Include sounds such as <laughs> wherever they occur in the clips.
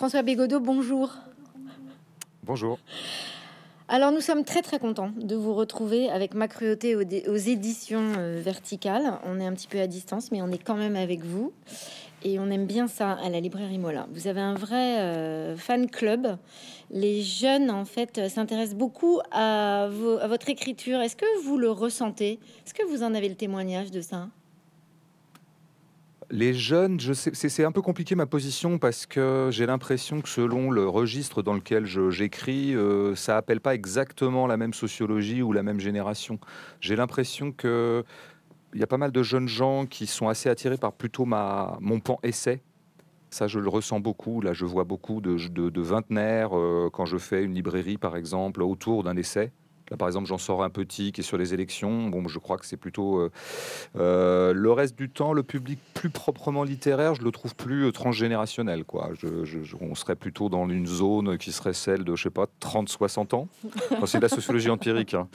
François Bégodeau, bonjour. Bonjour. Alors nous sommes très très contents de vous retrouver avec Ma Cruauté aux, éditions euh, verticales. On est un petit peu à distance, mais on est quand même avec vous. Et on aime bien ça à la librairie Mola. Vous avez un vrai euh, fan club. Les jeunes, en fait, euh, s'intéressent beaucoup à votre écriture. Est-ce que vous le ressentez Est-ce que vous en avez le témoignage de ça les jeunes, c'est un peu compliqué ma position parce que j'ai l'impression que selon le registre dans lequel j'écris, euh, ça n'appelle pas exactement la même sociologie ou la même génération. J'ai l'impression que il y a pas mal de jeunes gens qui sont assez attirés par plutôt ma, mon pan essai. Ça, je le ressens beaucoup. Là, je vois beaucoup de, de, euh, quand je fais une librairie, par exemple, autour d'un essai. Là, par exemple, j'en sors un petit qui est sur les élections. Bon, je crois que c'est plutôt. Euh, euh, le reste du temps, le public plus proprement littéraire, je le trouve plus euh, transgénérationnel. Quoi. Je, on serait plutôt dans une zone qui serait celle de, je sais pas, 30-60 ans. c'est de la sociologie empirique. Hein.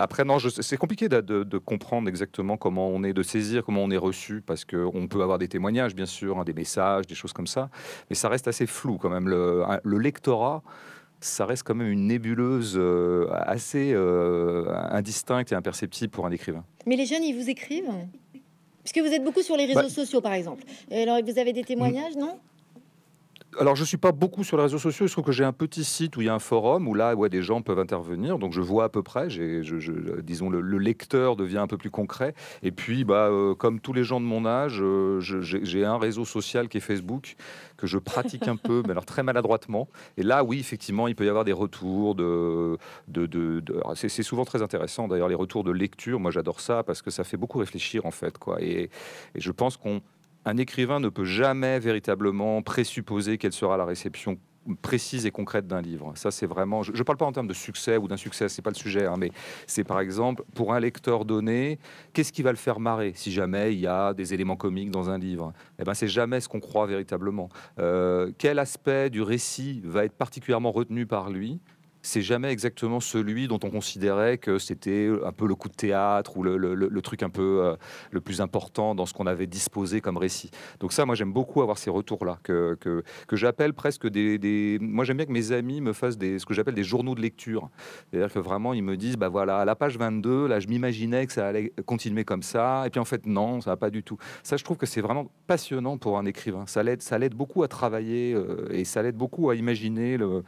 après, non, c'est compliqué de, de, comprendre exactement comment on est, de saisir comment on est reçu, parce qu'on peut avoir des témoignages, bien sûr, hein, des messages, des choses comme ça. Mais ça reste assez flou quand même. le, le lectorat ça reste quand même une nébuleuse euh, assez euh, indistincte et imperceptible pour un écrivain. Mais les jeunes, ils vous écrivent Puisque vous êtes beaucoup sur les bah réseaux sociaux, par exemple. Alors, vous avez des témoignages, non alors je suis pas beaucoup sur les réseaux sociaux. sauf trouve que j'ai un petit site où il y a un forum où là, où des gens peuvent intervenir. Donc je vois à peu près. je, disons, le, lecteur devient un peu plus concret. Et puis, bah, euh, comme tous les gens de mon âge, euh, j'ai, un réseau social qui est Facebook que je pratique un peu, <laughs> mais alors très maladroitement. Et là, oui, effectivement, il peut y avoir des retours de, de, c'est, souvent très intéressant. D'ailleurs, les retours de lecture, moi, j'adore ça parce que ça fait beaucoup réfléchir en fait, quoi. et je pense qu'on un écrivain ne peut jamais véritablement présupposer quelle sera la réception précise et concrète d'un livre. Ça, c'est vraiment. Je ne parle pas en termes de succès ou d'insuccès, n'est pas le sujet, hein, mais c'est par exemple pour un lecteur donné, qu'est-ce qui va le faire marrer si jamais il y a des éléments comiques dans un livre Eh ben, c'est jamais ce qu'on croit véritablement. Euh, quel aspect du récit va être particulièrement retenu par lui c'est jamais exactement celui dont on considérait que c'était un peu le coup de théâtre ou le, truc un peu euh, le plus important dans ce qu'on avait disposé comme récit. Donc ça, moi j'aime beaucoup avoir ces retours-là, que, que, j'appelle presque des, Moi j'aime bien que mes amis me fassent des, ce que j'appelle des journaux de lecture. C'est-à-dire que vraiment ils me disent, bah voilà, à la page 22, là je m'imaginais que ça allait continuer comme ça, et puis en fait non, ça va pas du tout. Ça, je trouve que c'est vraiment passionnant pour un écrivain. Ça l'aide beaucoup à travailler euh, et ça l'aide beaucoup à imaginer le,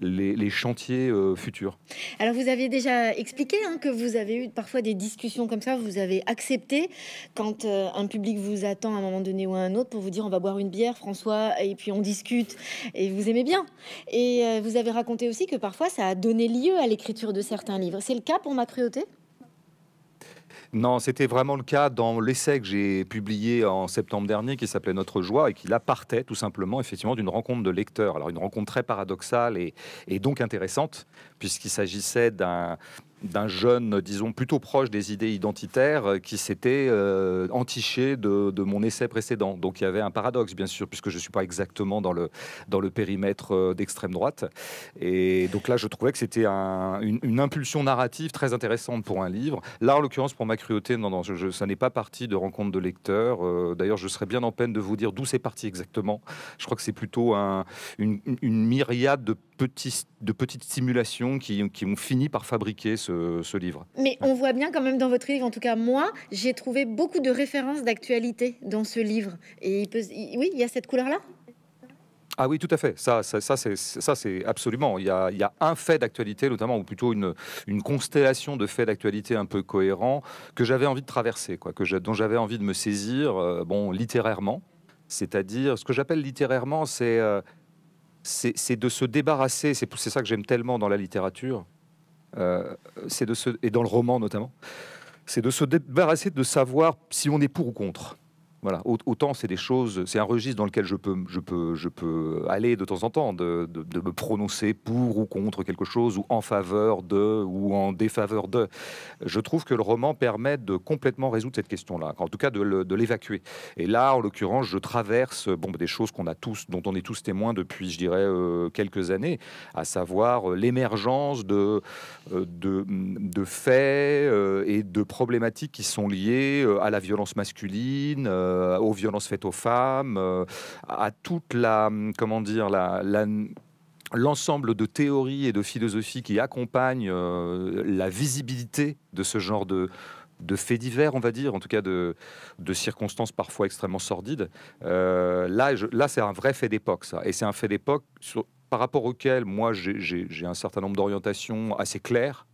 les, chantiers euh, futurs. Alors vous aviez déjà expliqué hein, que vous avez eu parfois des discussions comme ça, vous avez accepté quand euh, un public vous attend à un moment donné ou à un autre pour vous dire on va boire une bière François et puis on discute et vous aimez bien. Et euh, vous avez raconté aussi que parfois ça a donné lieu à l'écriture de certains livres. C'est le cas pour ma cruauté non, c'était vraiment le cas dans l'essai que j'ai publié en septembre dernier qui s'appelait Notre joie et qui la partait tout simplement effectivement d'une rencontre de lecteurs. Alors une rencontre très paradoxale et donc intéressante puisqu'il s'agissait d'un d'un jeune, disons, plutôt proche des idées identitaires euh, qui s'était euh, entiché de, mon essai précédent. Donc il y avait un paradoxe, bien sûr, puisque je suis pas exactement dans le, dans le périmètre euh, d'extrême droite. Et donc là, je trouvais que c'était une, impulsion narrative très intéressante pour un livre. Là, en l'occurrence, pour ma cruauté, non, ça n'est pas parti de rencontre de lecteurs. D'ailleurs, je serais bien en peine de vous dire d'où c'est parti exactement. Je crois que c'est plutôt un, une, une myriade de de petites simulations qui, qui, ont fini par fabriquer ce, livre. Mais on voit bien quand même dans votre livre, en tout cas moi, j'ai trouvé beaucoup de références d'actualité dans ce livre. Et oui, il y a cette couleur-là ah oui, tout à fait. Ça, ça, ça c'est absolument. Il y, a, un fait d'actualité, notamment, ou plutôt une, une constellation de faits d'actualité un peu cohérents que j'avais envie de traverser, quoi, que dont j'avais envie de me saisir, euh, bon, littérairement. C'est-à-dire, ce que j'appelle littérairement, c'est euh, c'est de se débarrasser, c'est ça que j'aime tellement dans la littérature, euh, de se, et dans le roman notamment, c'est de se débarrasser de savoir si on est pour ou contre. Voilà. Autant c'est des choses, c'est un registre dans lequel je peux, je peux, je peux aller de temps en temps, de, me prononcer pour ou contre quelque chose, ou en faveur de, ou en défaveur de. Je trouve que le roman permet de complètement résoudre cette question-là, en tout cas de, l'évacuer. Et là, en l'occurrence, je traverse bon, des choses qu'on a tous, dont on est tous témoins depuis, je dirais, euh, quelques années, à savoir euh, l'émergence de, euh, de, de faits et de problématiques qui sont liées à la violence masculine euh, aux violences faites aux femmes, euh, à toute la, comment dire, l'ensemble de théories et de philosophies qui accompagnent euh, la visibilité de ce genre de, faits divers, on va dire, en tout cas de, circonstances parfois extrêmement sordides. là, là c'est un vrai fait d'époque, ça. Et c'est un fait d'époque par rapport auquel, moi, j'ai un certain nombre d'orientations assez claires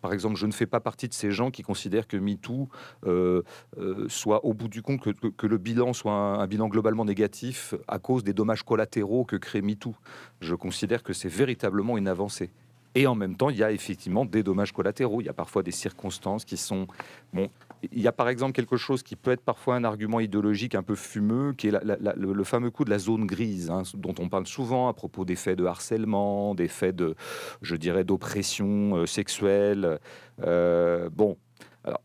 par exemple, je ne fais pas partie de ces gens qui considèrent que MeToo euh, euh, soit au bout du compte, que, le bilan soit un, bilan globalement négatif à cause des dommages collatéraux que crée MeToo. Je considère que c'est véritablement une avancée. Et en même temps, il y a effectivement des dommages collatéraux. Il y a parfois des circonstances qui sont... Bon, il y a par exemple quelque chose qui peut être parfois un argument idéologique un peu fumeux, qui est le, fameux coup de la zone grise, hein, dont on parle souvent à propos des faits de harcèlement, des faits de, je dirais, d'oppression euh, sexuelle. Euh, bon,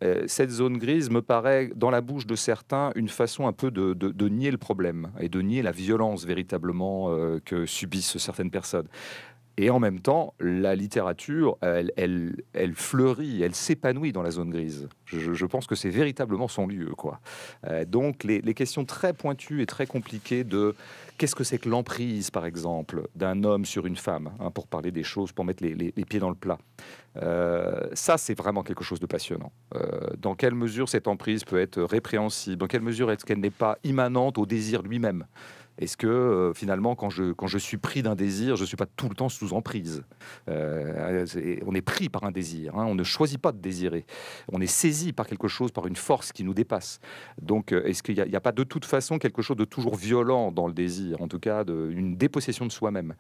euh, cette zone grise me paraît, dans la bouche de certains, une façon un peu de, nier le problème et de nier la violence véritablement que subissent certaines personnes. Et en même temps, la littérature, elle, elle, fleurit, elle s'épanouit dans la zone grise. Je, pense que c'est véritablement son lieu. quoi. Euh, donc les, questions très pointues et très compliquées de qu'est-ce que c'est que l'emprise, par exemple, d'un homme sur une femme, hein, pour parler des choses, pour mettre les, pieds dans le plat. Euh, ça, c'est vraiment quelque chose de passionnant. Euh, dans quelle mesure cette emprise peut être répréhensible Dans quelle mesure est-ce qu'elle n'est pas immanente au désir lui-même est-ce que euh, finalement, quand je, quand je suis pris d'un désir, je ne suis pas tout le temps sous emprise euh, euh, On est pris par un désir, hein. on ne choisit pas de désirer. On est saisi par quelque chose, par une force qui nous dépasse. Donc, est-ce qu'il n'y a, pas de toute façon quelque chose de toujours violent dans le désir, en tout cas de, une dépossession de soi-même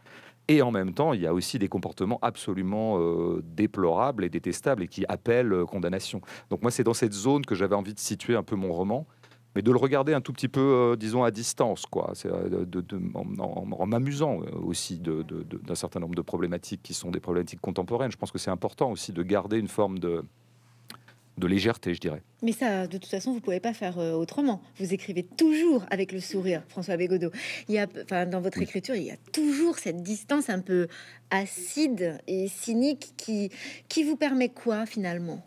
et en même temps, il y a aussi des comportements absolument déplorables et détestables et qui appellent condamnation. Donc moi, c'est dans cette zone que j'avais envie de situer un peu mon roman mais de le regarder un tout petit peu, euh, disons, à distance, quoi, euh, de, de, en, en, m'amusant euh, aussi d'un certain nombre de problématiques qui sont des problématiques contemporaines. Je pense que c'est important aussi de garder une forme de, de légèreté, je dirais. Mais ça, de toute façon, vous pouvez pas faire autrement. Vous écrivez toujours avec le sourire, François Bégodeau. Il y a, enfin, dans votre écriture, il y a toujours cette distance un peu acide et cynique qui, qui vous permet quoi finalement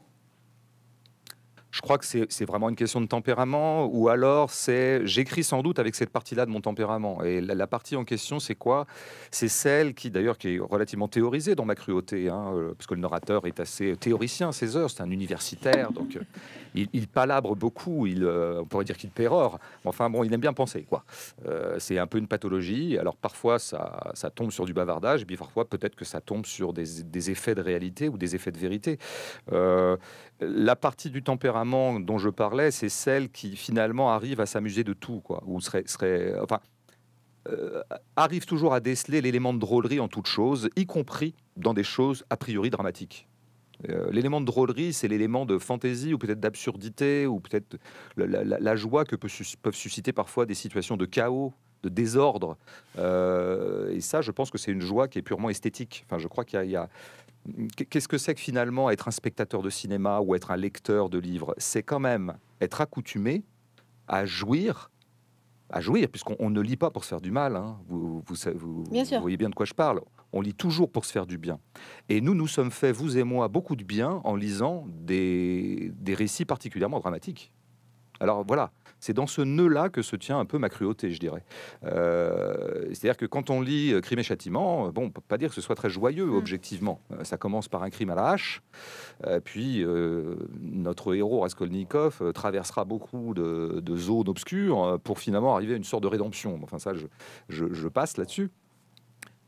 je crois que c'est vraiment une question de tempérament, ou alors c'est j'écris sans doute avec cette partie-là de mon tempérament. Et la, partie en question, c'est quoi C'est celle qui, d'ailleurs, qui est relativement théorisée dans ma cruauté, hein, euh, parce que le narrateur est assez théoricien à heures, c'est un universitaire, donc euh, il, palabre beaucoup, il, euh, on pourrait dire qu'il pérore. Enfin bon, il aime bien penser, quoi. c'est un peu une pathologie. Alors parfois, ça, tombe sur du bavardage, et puis parfois, peut-être que ça tombe sur des, effets de réalité ou des effets de vérité. la partie du tempérament, dont je parlais, c'est celle qui finalement arrive à s'amuser de tout, quoi. Ou serait, serait, enfin, euh, arrive toujours à déceler l'élément de drôlerie en toute chose, y compris dans des choses a priori dramatiques. Euh, l'élément de drôlerie, c'est l'élément de fantaisie ou peut-être d'absurdité ou peut-être la, joie que peut, peuvent susciter parfois des situations de chaos, de désordre. Euh, et ça, je pense que c'est une joie qui est purement esthétique. Enfin, je crois qu'il y, a qu'est-ce que c'est que finalement être un spectateur de cinéma ou être un lecteur de livres C'est quand même être accoutumé à jouir, à jouir, puisqu'on ne lit pas pour se faire du mal. Hein. Vous, voyez bien de quoi je parle. On lit toujours pour se faire du bien. Et nous, nous sommes faits, vous et moi, beaucoup de bien en lisant des, des récits particulièrement dramatiques. Alors voilà, c'est dans ce nœud-là que se tient un peu ma cruauté, je dirais. Euh, c'est-à-dire que quand on lit euh, Crime et châtiment, euh, bon, on peut pas dire que ce soit très joyeux, mm. objectivement. ça commence par un crime à la hache, puis notre héros Raskolnikov traversera beaucoup de, zones obscures pour finalement arriver à une sorte de rédemption. Enfin ça, je passe là-dessus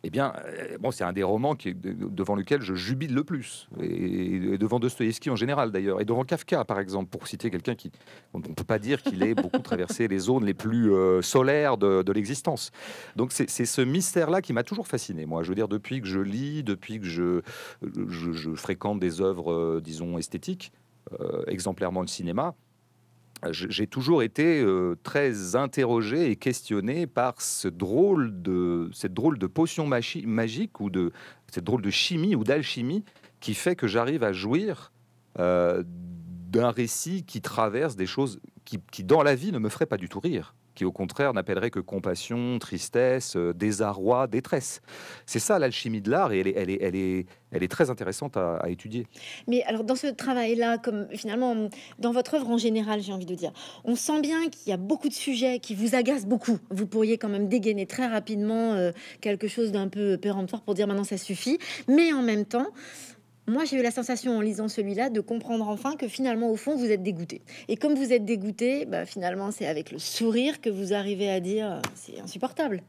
eh bien, euh, bon, c'est un des romans qui, devant lequel je jubile le plus, et, devant Dostoïevski en général d'ailleurs, et devant Kafka par exemple, pour citer quelqu'un qui, on ne peut pas dire qu'il ait beaucoup traversé les zones les plus euh, solaires de, l'existence. Donc c'est ce mystère-là qui m'a toujours fasciné, moi. Je veux dire, depuis que je lis, depuis que je, fréquente des œuvres, euh, disons, esthétiques, exemplairement le cinéma, j'ai toujours été euh, très interrogé et questionné par ce drôle de, cette drôle de potion magique ou de cette drôle de chimie ou d'alchimie qui fait que j'arrive à jouir euh, d'un récit qui traverse des choses qui, dans la vie, ne me feraient pas du tout rire qui au contraire n'appellerait que compassion, tristesse, euh, désarroi, détresse. C'est ça l'alchimie de l'art et elle est, elle est, elle est, très intéressante à, étudier. Mais alors dans ce travail-là, comme finalement dans votre œuvre en général, j'ai envie de dire, on sent bien qu'il y a beaucoup de sujets qui vous agacent beaucoup. Vous pourriez quand même dégainer très rapidement euh, quelque chose d'un peu péremptoire pour dire maintenant ça suffit. Mais en même temps, moi, j'ai eu la sensation en lisant celui-là de comprendre enfin que finalement, au fond, vous êtes dégoûté. Et comme vous êtes dégoûté, bah, finalement, c'est avec le sourire que vous arrivez à dire euh, c'est insupportable.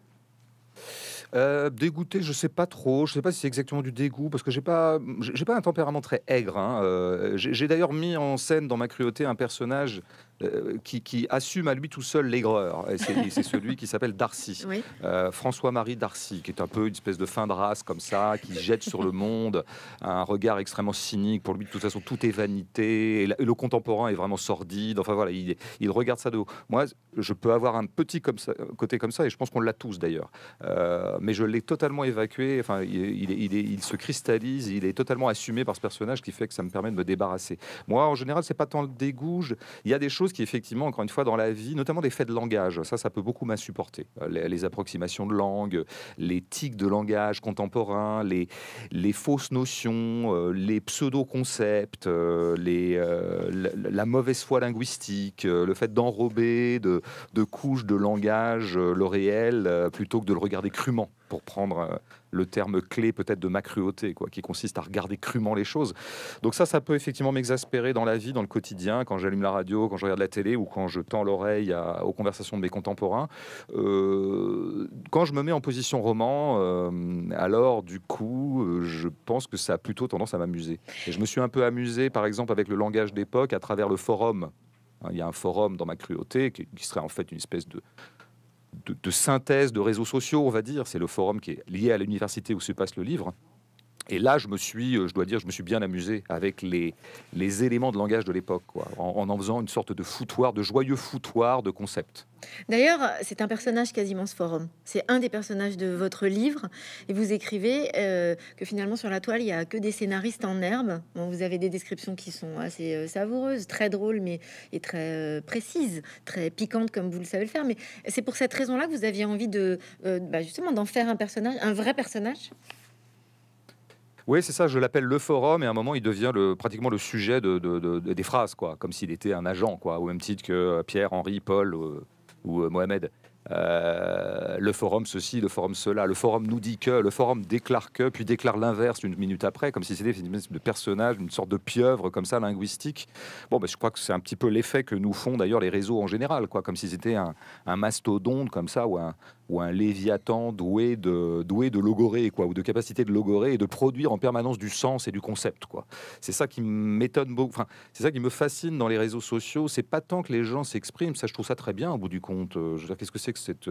Euh, dégoûté, je sais pas trop. Je sais pas si c'est exactement du dégoût parce que j'ai pas, j'ai pas un tempérament très aigre. Hein, euh, j'ai d'ailleurs mis en scène dans ma cruauté un personnage euh, qui, assume à lui tout seul l'aigreur. C'est celui qui s'appelle Darcy. Euh, François-Marie Darcy, qui est un peu une espèce de fin de race comme ça, qui jette sur le monde un regard extrêmement cynique. Pour lui, de toute façon, tout est vanité. Et le contemporain est vraiment sordide. Enfin voilà, il, il regarde ça de haut. Moi, je peux avoir un petit comme côté comme ça, et je pense qu'on l'a tous d'ailleurs. Euh, mais je l'ai totalement évacué. Enfin, il, il, il, il, se cristallise, il est totalement assumé par ce personnage qui fait que ça me permet de me débarrasser. Moi, en général, c'est pas tant le dégoût. il y a des choses qui, effectivement, encore une fois, dans la vie, notamment des faits de langage, ça, ça peut beaucoup m'insupporter. Euh, les, approximations de langue, les tics de langage contemporain, les, les fausses notions, euh, les pseudo-concepts, euh, la, mauvaise foi linguistique, le fait d'enrober de, de couches de langage le réel plutôt que de le regarder crûment pour prendre euh, le terme clé peut-être de ma cruauté, quoi, qui consiste à regarder crûment les choses. Donc ça, ça peut effectivement m'exaspérer dans la vie, dans le quotidien, quand j'allume la radio, quand je regarde la télé ou quand je tends l'oreille aux conversations de mes contemporains. Euh, quand je me mets en position roman, euh, alors du coup, je pense que ça a plutôt tendance à m'amuser. Et je me suis un peu amusé, par exemple, avec le langage d'époque à travers le forum hein, il y a un forum dans ma cruauté qui, serait en fait une espèce de, de, synthèse de réseaux sociaux, on va dire. C'est le forum qui est lié à l'université où se passe le livre. Et là, je me suis, euh, je dois dire, je me suis bien amusé avec les, les éléments de langage de l'époque, en, en, en faisant une sorte de foutoir, de joyeux foutoir de concepts. D'ailleurs, c'est un personnage quasiment ce forum. C'est un des personnages de votre livre. Et vous écrivez euh, que finalement, sur la toile, il n'y a que des scénaristes en herbe. vous avez des descriptions qui sont assez euh, savoureuses, très drôles, mais et très précises, très piquantes, comme vous le savez le faire. Mais c'est pour cette raison-là que vous aviez envie de, bah, justement, d'en faire un personnage, un vrai personnage oui, c'est ça, je l'appelle le forum, et à un moment, il devient pratiquement le sujet de, des phrases, quoi, comme s'il était un agent, quoi, au même titre que euh, Pierre, Henri, Paul euh, ou euh, Mohamed. le forum ceci, le forum cela, le forum nous dit que, le forum déclare que, puis déclare l'inverse une minute après, comme si c'était une espèce de personnage, une sorte de pieuvre comme ça linguistique. Bon, ben, je crois que c'est un petit peu l'effet que nous font d'ailleurs les réseaux en général, quoi, comme s'ils étaient un, un mastodonte comme ça ou un, ou un Léviathan doué de, doué de logorée, quoi, ou de capacité de logorée et de produire en permanence du sens et du concept, quoi. C'est ça qui m'étonne beaucoup, enfin, c'est ça qui me fascine dans les réseaux sociaux. C'est pas tant que les gens s'expriment, ça je trouve ça très bien au bout du compte. Euh, je qu'est-ce que c'est que cette,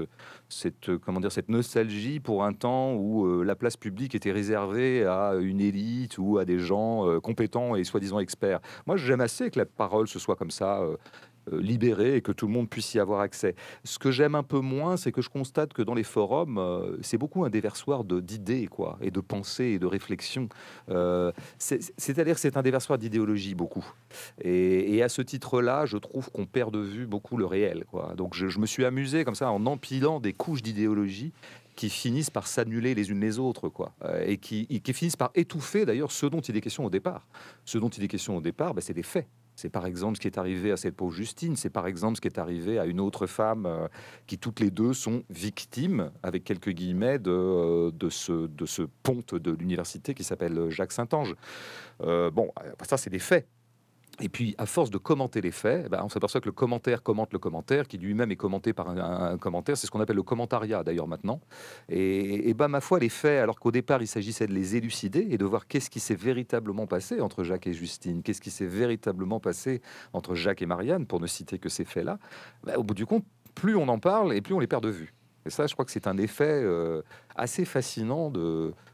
cette, euh, comment dire, cette nostalgie pour un temps où euh, la place publique était réservée à une élite ou à des gens compétents et soi-disant experts Moi, j'aime assez que la parole se soit comme ça. Euh, libéré et que tout le monde puisse y avoir accès. Ce que j'aime un peu moins, c'est que je constate que dans les forums, euh, c'est beaucoup un déversoir d'idées quoi, et de pensées et de réflexions. Euh, c'est-à-dire que c'est un déversoir d'idéologie beaucoup. Et, à ce titre-là, je trouve qu'on perd de vue beaucoup le réel. Quoi. Donc je, me suis amusé comme ça en empilant des couches d'idéologie qui finissent par s'annuler les unes les autres, quoi, et qui, finissent par étouffer d'ailleurs ce dont il est question au départ. Ce dont il est question au départ, ben, c'est des faits. C'est par exemple ce qui est arrivé à cette pauvre Justine, c'est par exemple ce qui est arrivé à une autre femme euh, qui toutes les deux sont victimes, avec quelques guillemets, euh, de, ce, de ce ponte de l'université qui s'appelle Jacques Saint-Ange. Euh, bon, ça c'est des faits. Et puis, à force de commenter les faits, eh ben, on s'aperçoit que le commentaire commente le commentaire, qui lui-même est commenté par un, commentaire. C'est ce qu'on appelle le commentariat, d'ailleurs, maintenant. Et, et ben, ma foi, les faits, alors qu'au départ, il s'agissait de les élucider et de voir qu'est-ce qui s'est véritablement passé entre Jacques et Justine, qu'est-ce qui s'est véritablement passé entre Jacques et Marianne, pour ne citer que ces faits-là, ben, au bout du compte, plus on en parle et plus on les perd de vue. Et ça, je crois que c'est un effet euh, assez fascinant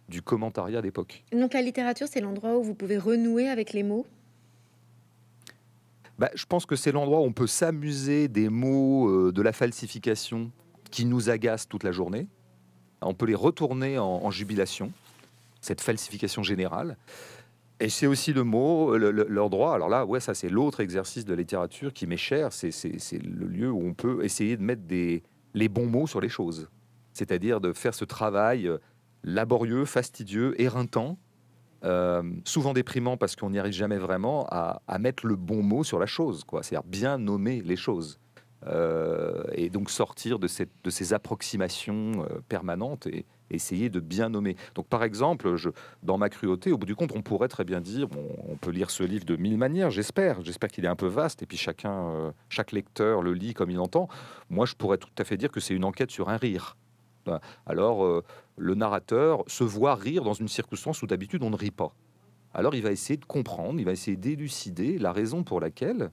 du commentariat d'époque. Donc la littérature, c'est l'endroit où vous pouvez renouer avec les mots bah, je pense que c'est l'endroit où on peut s'amuser des mots euh, de la falsification qui nous agacent toute la journée. On peut les retourner en, jubilation, cette falsification générale. Et c'est aussi le mot, leur droit. Alors là, ouais, ça c'est l'autre exercice de littérature qui m'est cher. C'est le lieu où on peut essayer de mettre les bons mots sur les choses. C'est-à-dire de faire ce travail euh, laborieux, fastidieux, éreintant, euh, souvent déprimant parce qu'on n'y arrive jamais vraiment à, mettre le bon mot sur la chose, quoi. C'est-à-dire bien nommer les choses. Euh, et donc sortir de, ces approximations euh, permanentes et essayer de bien nommer. Donc par exemple, je, dans ma cruauté, au bout du compte, on pourrait très bien dire, on, peut lire ce livre de mille manières, j'espère, j'espère qu'il est un peu vaste, et puis chacun, chaque lecteur le lit comme il entend. Moi, je pourrais tout à fait dire que c'est une enquête sur un rire. Ben, alors, le narrateur se voit rire dans une circonstance où d'habitude on ne rit pas. Alors il va essayer de comprendre, il va essayer d'élucider la raison pour laquelle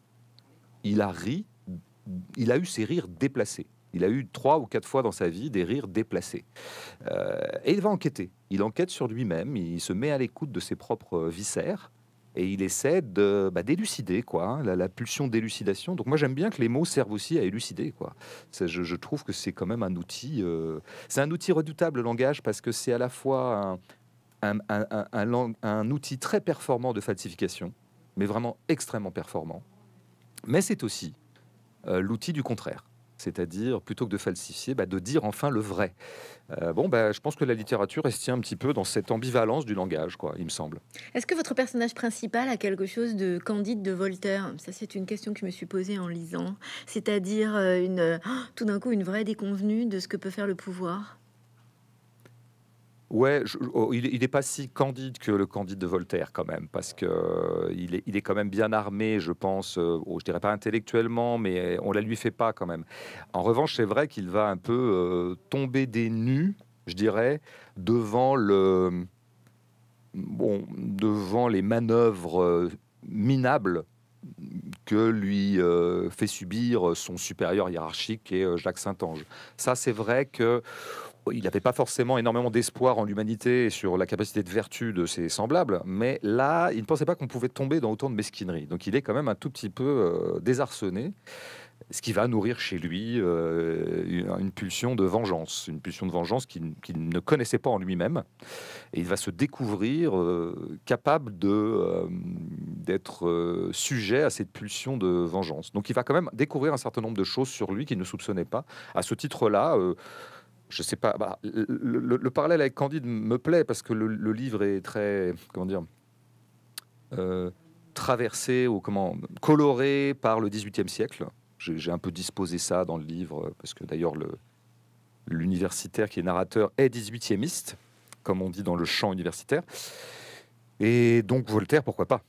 il a ri, il a eu ses rires déplacés. Il a eu trois ou quatre fois dans sa vie des rires déplacés. Euh, et il va enquêter. Il enquête sur lui-même, il se met à l'écoute de ses propres viscères et il essaie de bah, d'élucider quoi, hein, la, pulsion d'élucidation. Donc moi j'aime bien que les mots servent aussi à élucider quoi. Je, trouve que c'est quand même un outil, euh, c'est un outil redoutable le langage parce que c'est à la fois un, outil très performant de falsification, mais vraiment extrêmement performant. Mais c'est aussi euh, l'outil du contraire c'est-à-dire plutôt que de falsifier, bah, de dire enfin le vrai. Euh, bon, bah, je pense que la littérature est un petit peu dans cette ambivalence du langage, quoi, il me semble. Est-ce que votre personnage principal a quelque chose de Candide de Voltaire Ça, c'est une question que je me suis posée en lisant, c'est-à-dire euh, une, oh, tout d'un coup une vraie déconvenue de ce que peut faire le pouvoir. Ouais, oh, il n'est pas si candide que le Candide de Voltaire quand même, parce que euh, il, est, il, est, quand même bien armé, je pense. Euh, oh, je dirais pas intellectuellement, mais on la lui fait pas quand même. En revanche, c'est vrai qu'il va un peu euh, tomber des nues, je dirais, devant le bon, devant les manœuvres minables que lui fait subir son supérieur hiérarchique et Jacques Jacques Saint-Ange. Ça, c'est vrai que il n'avait pas forcément énormément d'espoir en l'humanité et sur la capacité de vertu de ses semblables, mais là, il ne pensait pas qu'on pouvait tomber dans autant de mesquinerie. Donc il est quand même un tout petit peu euh, désarçonné, ce qui va nourrir chez lui euh, une, pulsion de vengeance, une pulsion de vengeance qu'il ne connaissait pas en lui-même. Et il va se découvrir euh, capable d'être sujet à cette pulsion de vengeance. Donc il va quand même découvrir un certain nombre de choses sur lui qu'il ne soupçonnait pas. À ce titre-là, je ne sais pas. Bah, le, parallèle avec Candide me plaît parce que le, livre est très, comment dire, euh, traversé ou comment coloré par le 18e siècle. J'ai un peu disposé ça dans le livre parce que d'ailleurs l'universitaire qui est narrateur est 18e comme on dit dans le champ universitaire. Et donc Voltaire, pourquoi pas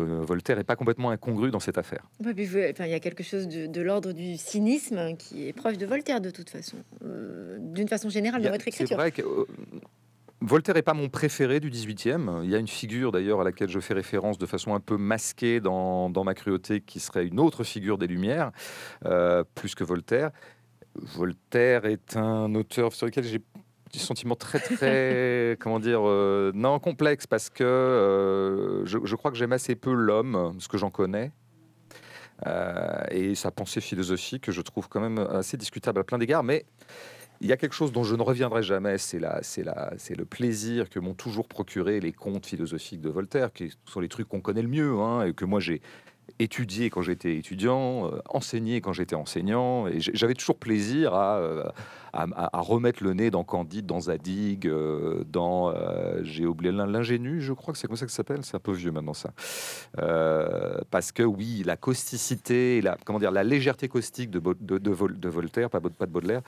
euh, Voltaire n'est pas complètement incongru dans cette affaire. il y a quelque chose de, l'ordre du cynisme qui est proche de Voltaire de toute façon, euh, d'une façon générale de dans votre écriture. C'est vrai que euh, Voltaire n'est pas mon préféré du 18e. Il y a une figure d'ailleurs à laquelle je fais référence de façon un peu masquée dans, dans ma cruauté, qui serait une autre figure des Lumières, plus que Voltaire. Voltaire est un auteur sur lequel j'ai sentiment très, très, <laughs> comment dire, euh, non, complexe, parce que euh, je, crois que j'aime assez peu l'homme, ce que j'en connais, euh, et sa pensée philosophique, que je trouve quand même assez discutable à plein d'égards, mais il y a quelque chose dont je ne reviendrai jamais, c'est la, c'est la, c'est le plaisir que m'ont toujours procuré les contes philosophiques de Voltaire, qui sont les trucs qu'on connaît le mieux, hein, et que moi j'ai, étudié quand j'étais étudiant, euh, enseigner enseigné quand j'étais enseignant, et j'avais toujours plaisir euh, à, remettre le nez dans Candide, dans Zadig, euh, dans j'ai oublié l'ingénu, je crois que c'est comme ça que ça s'appelle, c'est un peu vieux maintenant ça, parce que oui, la causticité, la comment dire, la légèreté caustique de, de Voltaire, pas, de Baudelaire,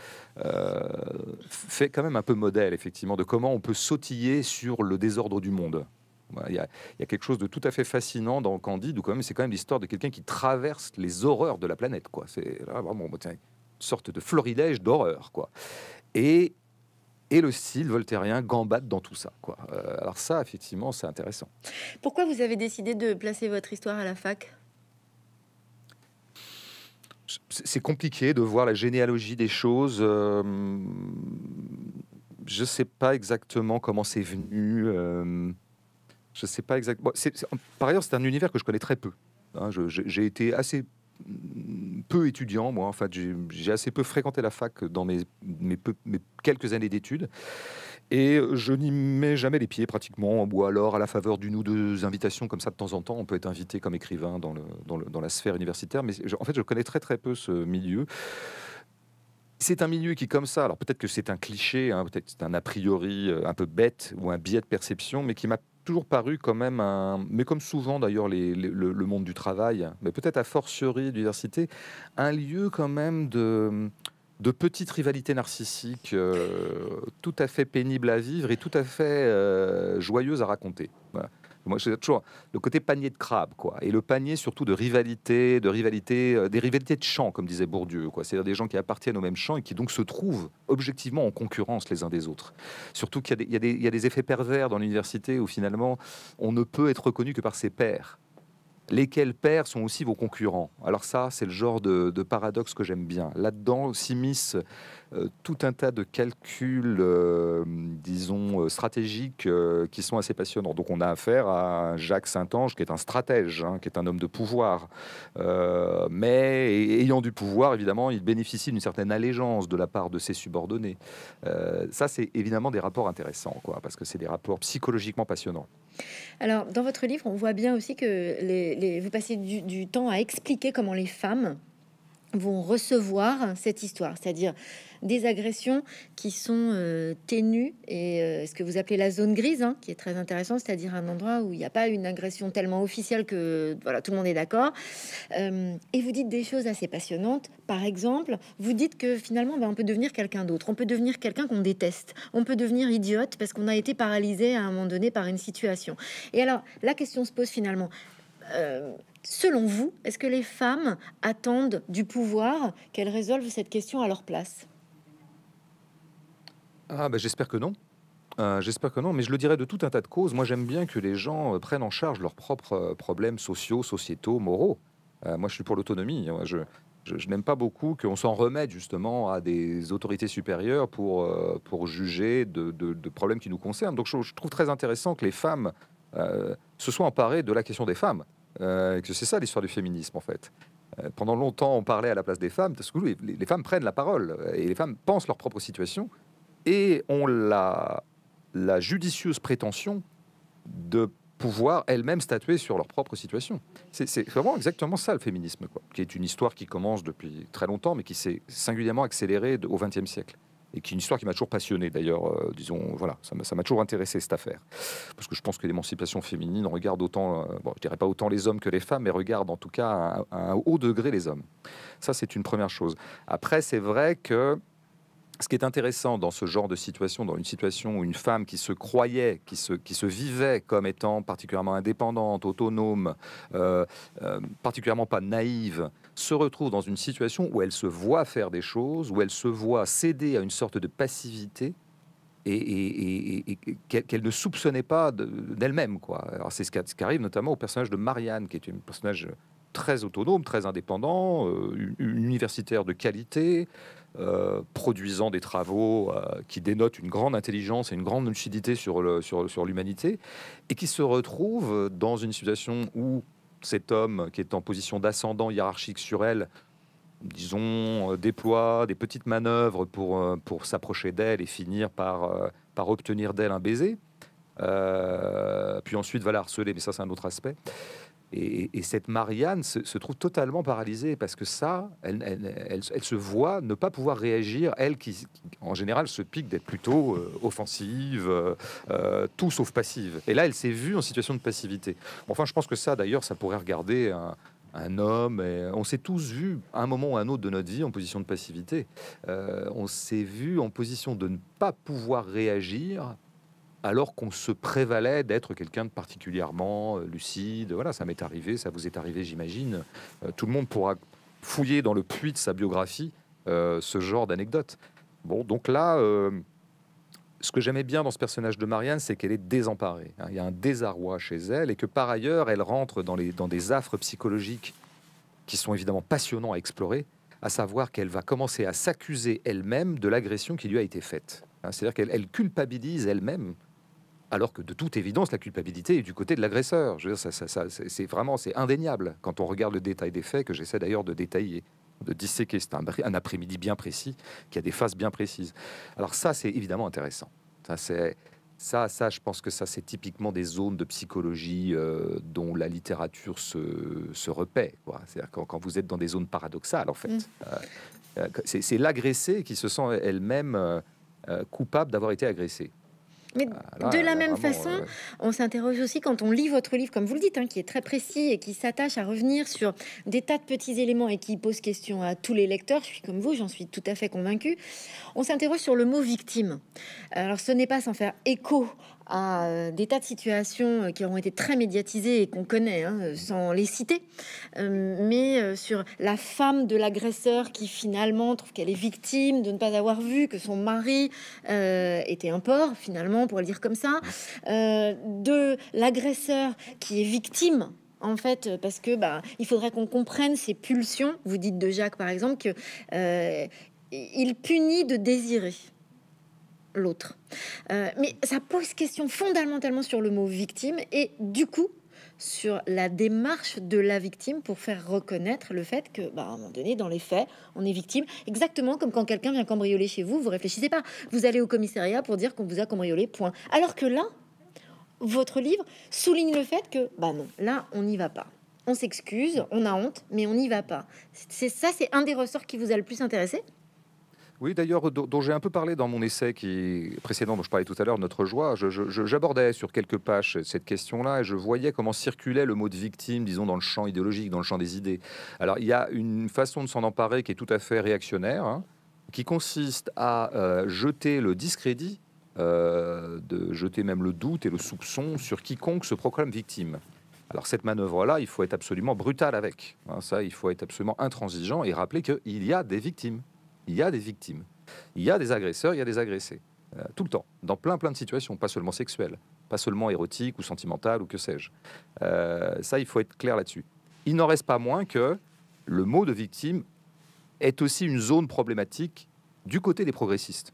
fait quand même un peu modèle effectivement de comment on peut sautiller sur le désordre du monde. Il y, a, quelque chose de tout à fait fascinant dans Candide, où quand même, c'est quand même l'histoire de quelqu'un qui traverse les horreurs de la planète. quoi. C'est vraiment une sorte de florilège d'horreur. quoi. Et, et le style voltairien gambade dans tout ça. quoi. Euh, alors ça, effectivement, c'est intéressant. Pourquoi vous avez décidé de placer votre histoire à la fac c'est compliqué de voir la généalogie des choses. Euh, je ne sais pas exactement comment c'est venu. Euh, je ne sais pas exactement. par ailleurs, c'est un univers que je connais très peu. Hein. J'ai été assez mm, peu étudiant, moi. En fait, j'ai assez peu fréquenté la fac dans mes, quelques années d'études. Et euh, je n'y mets jamais les pieds pratiquement, ou alors à la faveur d'une ou deux invitations comme ça de temps en temps. On peut être invité comme écrivain dans, le, dans, la sphère universitaire, mais en fait, je connais très très peu ce milieu. C'est un milieu qui, comme ça, alors peut-être que c'est un cliché, hein, peut-être c'est un a priori euh, un peu bête ou un biais de perception, mais qui m'a toujours paru quand même un, mais comme souvent d'ailleurs le, monde du travail, mais peut-être à fortiori d'université un lieu quand même de de petites rivalités narcissiques euh, tout à fait pénible à vivre et tout à fait euh, joyeuse à raconter. Moi, c'est toujours le côté panier de crabe, quoi. Et le panier surtout de rivalité, de rivalité, euh, des rivalités de champs, comme disait Bourdieu, quoi. C'est-à-dire des gens qui appartiennent au même champ et qui donc se trouvent objectivement en concurrence les uns des autres. Surtout qu'il y, a des effets pervers dans l'université où finalement on ne peut être reconnu que par ses pairs lesquels pairs sont aussi vos concurrents. Alors ça, c'est le genre de, paradoxe que j'aime bien. Là-dedans s'immiscent euh, tout un tas de calculs, euh, disons, euh, stratégiques qui sont assez passionnants. Donc on a affaire à Jacques Saint-Ange, qui est un stratège, hein, qui est un homme de pouvoir. mais ayant du pouvoir, évidemment, il bénéficie d'une certaine allégeance de la part de ses subordonnés. ça, c'est évidemment des rapports intéressants, quoi, parce que c'est des rapports psychologiquement passionnants. Alors, dans votre livre, on voit bien aussi que vous passez du temps à expliquer comment les femmes vont recevoir cette histoire, c'est-à-dire des agressions qui sont euh, ténues et euh, ce que vous appelez la zone grise, hein, qui est très intéressant, c'est-à-dire un endroit où il n'y a pas une agression tellement officielle que voilà tout le monde est d'accord. Euh, et vous dites des choses assez passionnantes. Par exemple, vous dites que finalement, ben, on peut devenir quelqu'un d'autre, on peut devenir quelqu'un qu'on déteste, on peut devenir idiote parce qu'on a été paralysé à un moment donné par une situation. Et alors, la question se pose finalement euh, selon vous, est-ce que les femmes attendent du pouvoir qu'elles résolvent cette question à leur place ah, ben, J'espère que non. Euh, j'espère que non, mais je le dirais de tout un tas de causes. Moi, j'aime bien que les gens euh, prennent en charge leurs propres problèmes sociaux, sociétaux, moraux. moi, je suis pour l'autonomie. Je, je, n'aime pas beaucoup qu'on s'en remette justement à des autorités supérieures pour, pour juger de, de, problèmes qui nous concernent. Donc, je, je trouve très intéressant que les femmes se soient emparées de la question des femmes. Euh, que c'est ça l'histoire du féminisme en fait. Euh, pendant longtemps, on parlait à la place des femmes, parce que les, femmes prennent la parole euh, et les femmes pensent leur propre situation et ont la, la judicieuse prétention de pouvoir elles-mêmes statuer sur leur propre situation. C'est vraiment exactement ça le féminisme, qui est une histoire qui commence depuis très longtemps, mais qui s'est singulièrement accélérée au XXe siècle et qui est une histoire qui m'a toujours passionné d'ailleurs, euh, disons, voilà, ça m'a toujours intéressé cette affaire. Parce que je pense que l'émancipation féminine regarde autant, euh, bon, je dirais pas autant les hommes que les femmes, mais regarde en tout cas à, un haut degré les hommes. Ça, c'est une première chose. Après, c'est vrai que ce qui est intéressant dans ce genre de situation, dans une situation où une femme qui se croyait, qui se, qui se vivait comme étant particulièrement indépendante, autonome, euh, particulièrement pas naïve, se retrouve dans une situation où elle se voit faire des choses, où elle se voit céder à une sorte de passivité et, qu'elle ne soupçonnait pas d'elle-même. c'est ce, qui arrive notamment au personnage de Marianne, qui est un personnage très autonome, très indépendant, euh, universitaire de qualité, euh, produisant des travaux euh, qui dénotent une grande intelligence et une grande lucidité sur l'humanité, et qui se retrouve dans une situation où cet homme qui est en position d'ascendant hiérarchique sur elle, disons, euh, déploie des petites manœuvres euh, pour, s'approcher d'elle et finir par, euh, par obtenir d'elle un baiser. puis ensuite va la harceler, mais ça c'est un autre aspect. Et, cette Marianne se, trouve totalement paralysée parce que ça, elle, se voit ne pas pouvoir réagir. Elle qui, en général, se pique d'être plutôt euh, offensive, euh, euh, tout sauf passive. Et là, elle s'est vue en situation de passivité. enfin, je pense que ça, d'ailleurs, ça pourrait regarder un, homme. on s'est tous vus, à un moment ou un autre de notre vie, en position de passivité. on s'est vu en position de ne pas pouvoir réagir alors qu'on se prévalait d'être quelqu'un de particulièrement euh, lucide. Voilà, ça m'est arrivé, ça vous est arrivé, j'imagine. Euh, tout le monde pourra fouiller dans le puits de sa biographie euh, ce genre d'anecdote. Bon, donc là, ce que j'aimais bien dans ce personnage de Marianne, c'est qu'elle est désemparée. Hein. Il y a un désarroi chez elle et que par ailleurs, elle rentre dans, des affres psychologiques qui sont évidemment passionnants à explorer, à savoir qu'elle va commencer à s'accuser elle-même de l'agression qui lui a été faite. Hein. C'est-à-dire qu'elle culpabilise elle-même alors que de toute évidence, la culpabilité est du côté de l'agresseur. Je veux dire, ça, ça, c'est vraiment c'est indéniable quand on regarde le détail des faits que j'essaie d'ailleurs de détailler de disséquer. C'est un, après-midi bien précis qui a des phases bien précises. Alors ça, c'est évidemment intéressant. Ça, c'est ça, ça, je pense que ça, c'est typiquement des zones de psychologie euh, dont la littérature se, se repaît. C'est-à-dire quand, vous êtes dans des zones paradoxales, en fait. Mm. Euh, euh, c'est l'agressé qui se sent elle-même coupable d'avoir été agressé. Mais ah, de la même façon, on s'interroge aussi quand on lit votre livre, comme vous le dites, hein, qui est très précis et qui s'attache à revenir sur des tas de petits éléments et qui pose question à tous les lecteurs. Je suis comme vous, j'en suis tout à fait convaincue. On s'interroge sur le mot victime. Alors, ce n'est pas sans faire écho à euh, des tas de situations euh, qui ont été très médiatisées et qu'on connaît, hein, euh, sans les citer, mais sur la femme de l'agresseur qui finalement trouve qu'elle est victime de ne pas avoir vu que son mari était un porc, finalement, pour le dire comme ça, de l'agresseur qui est victime en fait, parce que bah, il faudrait qu'on comprenne ses pulsions. Vous dites de Jacques, par exemple, que il punit de désirer l'autre. Euh, mais ça pose question fondamentalement sur le mot victime et du coup sur la démarche de la victime pour faire reconnaître le fait que, bah, à un moment donné, dans les faits, on est victime. Exactement comme quand quelqu'un vient cambrioler chez vous, vous réfléchissez pas. Vous allez au commissariat pour dire qu'on vous a cambriolé, point. Alors que là, votre livre souligne le fait que, bah non, là, on n'y va pas. On s'excuse, on a honte, mais on n'y va pas. C'est ça, c'est un des ressorts qui vous a le plus intéressé oui, d'ailleurs, dont j'ai un peu parlé dans mon essai qui, précédent, dont je parlais tout à l'heure, Notre joie, j'abordais sur quelques pages cette question-là et je voyais comment circulait le mot de victime, disons, dans le champ idéologique, dans le champ des idées. Alors, il y a une façon de s'en emparer qui est tout à fait réactionnaire, hein, qui consiste à euh, jeter le discrédit, euh, de jeter même le doute et le soupçon sur quiconque se proclame victime. Alors cette manœuvre-là, il faut être absolument brutal avec. Hein. ça, il faut être absolument intransigeant et rappeler qu'il y a des victimes il y a des victimes, il y a des agresseurs, il y a des agressés. Euh, tout le temps, dans plein plein de situations, pas seulement sexuelles, pas seulement érotiques ou sentimentales ou que sais-je. Euh, ça, il faut être clair là-dessus. Il n'en reste pas moins que le mot de victime est aussi une zone problématique du côté des progressistes.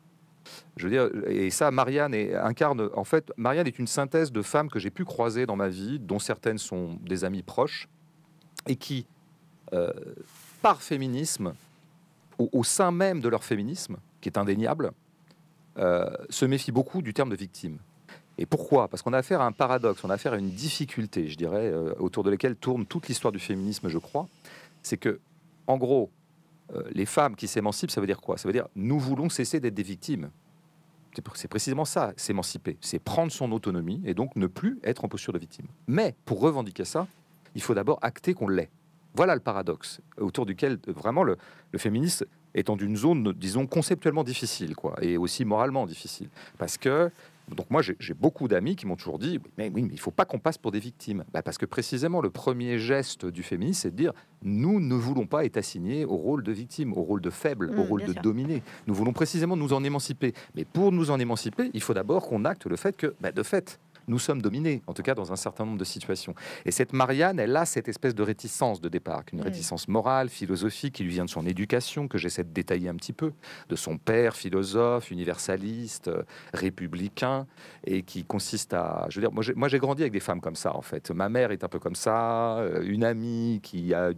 Je veux dire, et ça, Marianne est, incarne. En fait, Marianne est une synthèse de femmes que j'ai pu croiser dans ma vie, dont certaines sont des amies proches, et qui, euh, par féminisme, au, sein même de leur féminisme, qui est indéniable, euh, se méfient beaucoup du terme de victime. Et pourquoi Parce qu'on a affaire à un paradoxe, on a affaire à une difficulté, je dirais, euh, autour de laquelle tourne toute l'histoire du féminisme, je crois. C'est que, en gros, euh, les femmes qui s'émancipent, ça veut dire quoi Ça veut dire nous voulons cesser d'être des victimes. C'est précisément ça, s'émanciper. C'est prendre son autonomie et donc ne plus être en posture de victime. Mais pour revendiquer ça, il faut d'abord acter qu'on l'est. Voilà le paradoxe autour duquel euh, vraiment le, féministe féminisme est dans une zone, disons, conceptuellement difficile, quoi, et aussi moralement difficile. Parce que, donc moi, j'ai beaucoup d'amis qui m'ont toujours dit, mais oui, mais il faut pas qu'on passe pour des victimes. Bah, parce que précisément, le premier geste du féministe c'est de dire, nous ne voulons pas être assignés au rôle de victime, au rôle de faible, au mmh, rôle de dominé. Nous voulons précisément nous en émanciper. Mais pour nous en émanciper, il faut d'abord qu'on acte le fait que, bah, de fait, nous sommes dominés, en tout cas dans un certain nombre de situations. Et cette Marianne, elle a cette espèce de réticence de départ, une mm. réticence morale, philosophique, qui lui vient de son éducation, que j'essaie de détailler un petit peu, de son père, philosophe, universaliste, euh, républicain, et qui consiste à... Je veux dire, moi j'ai grandi avec des femmes comme ça, en fait. Ma mère est un peu comme ça, euh, une amie qui a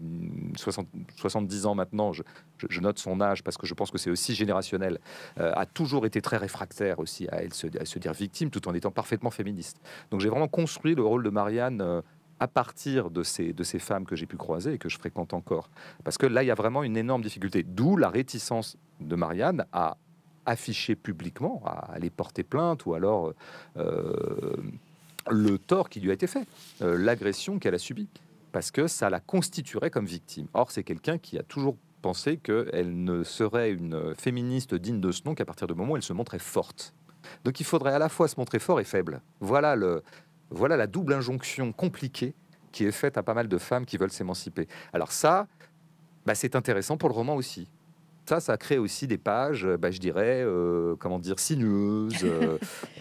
70 ans maintenant, je, je, note son âge parce que je pense que c'est aussi générationnel, euh, a toujours été très réfractaire aussi à elle se, se dire victime tout en étant parfaitement féministe. Donc j'ai vraiment construit le rôle de Marianne. Euh, à partir de ces, de ces femmes que j'ai pu croiser et que je fréquente encore. Parce que là, il y a vraiment une énorme difficulté. D'où la réticence de Marianne à afficher publiquement, à aller porter plainte ou alors euh, le tort qui lui a été fait, l'agression qu'elle a subie, parce que ça la constituerait comme victime. Or, c'est quelqu'un qui a toujours penser qu'elle ne serait une féministe digne de ce nom qu'à partir du moment où elle se montrait forte. Donc il faudrait à la fois se montrer fort et faible. Voilà, le, voilà la double injonction compliquée qui est faite à pas mal de femmes qui veulent s'émanciper. Alors ça, bah c'est intéressant pour le roman aussi ça, ça crée aussi des pages, euh, bah, je dirais, euh, comment dire, sinueuses,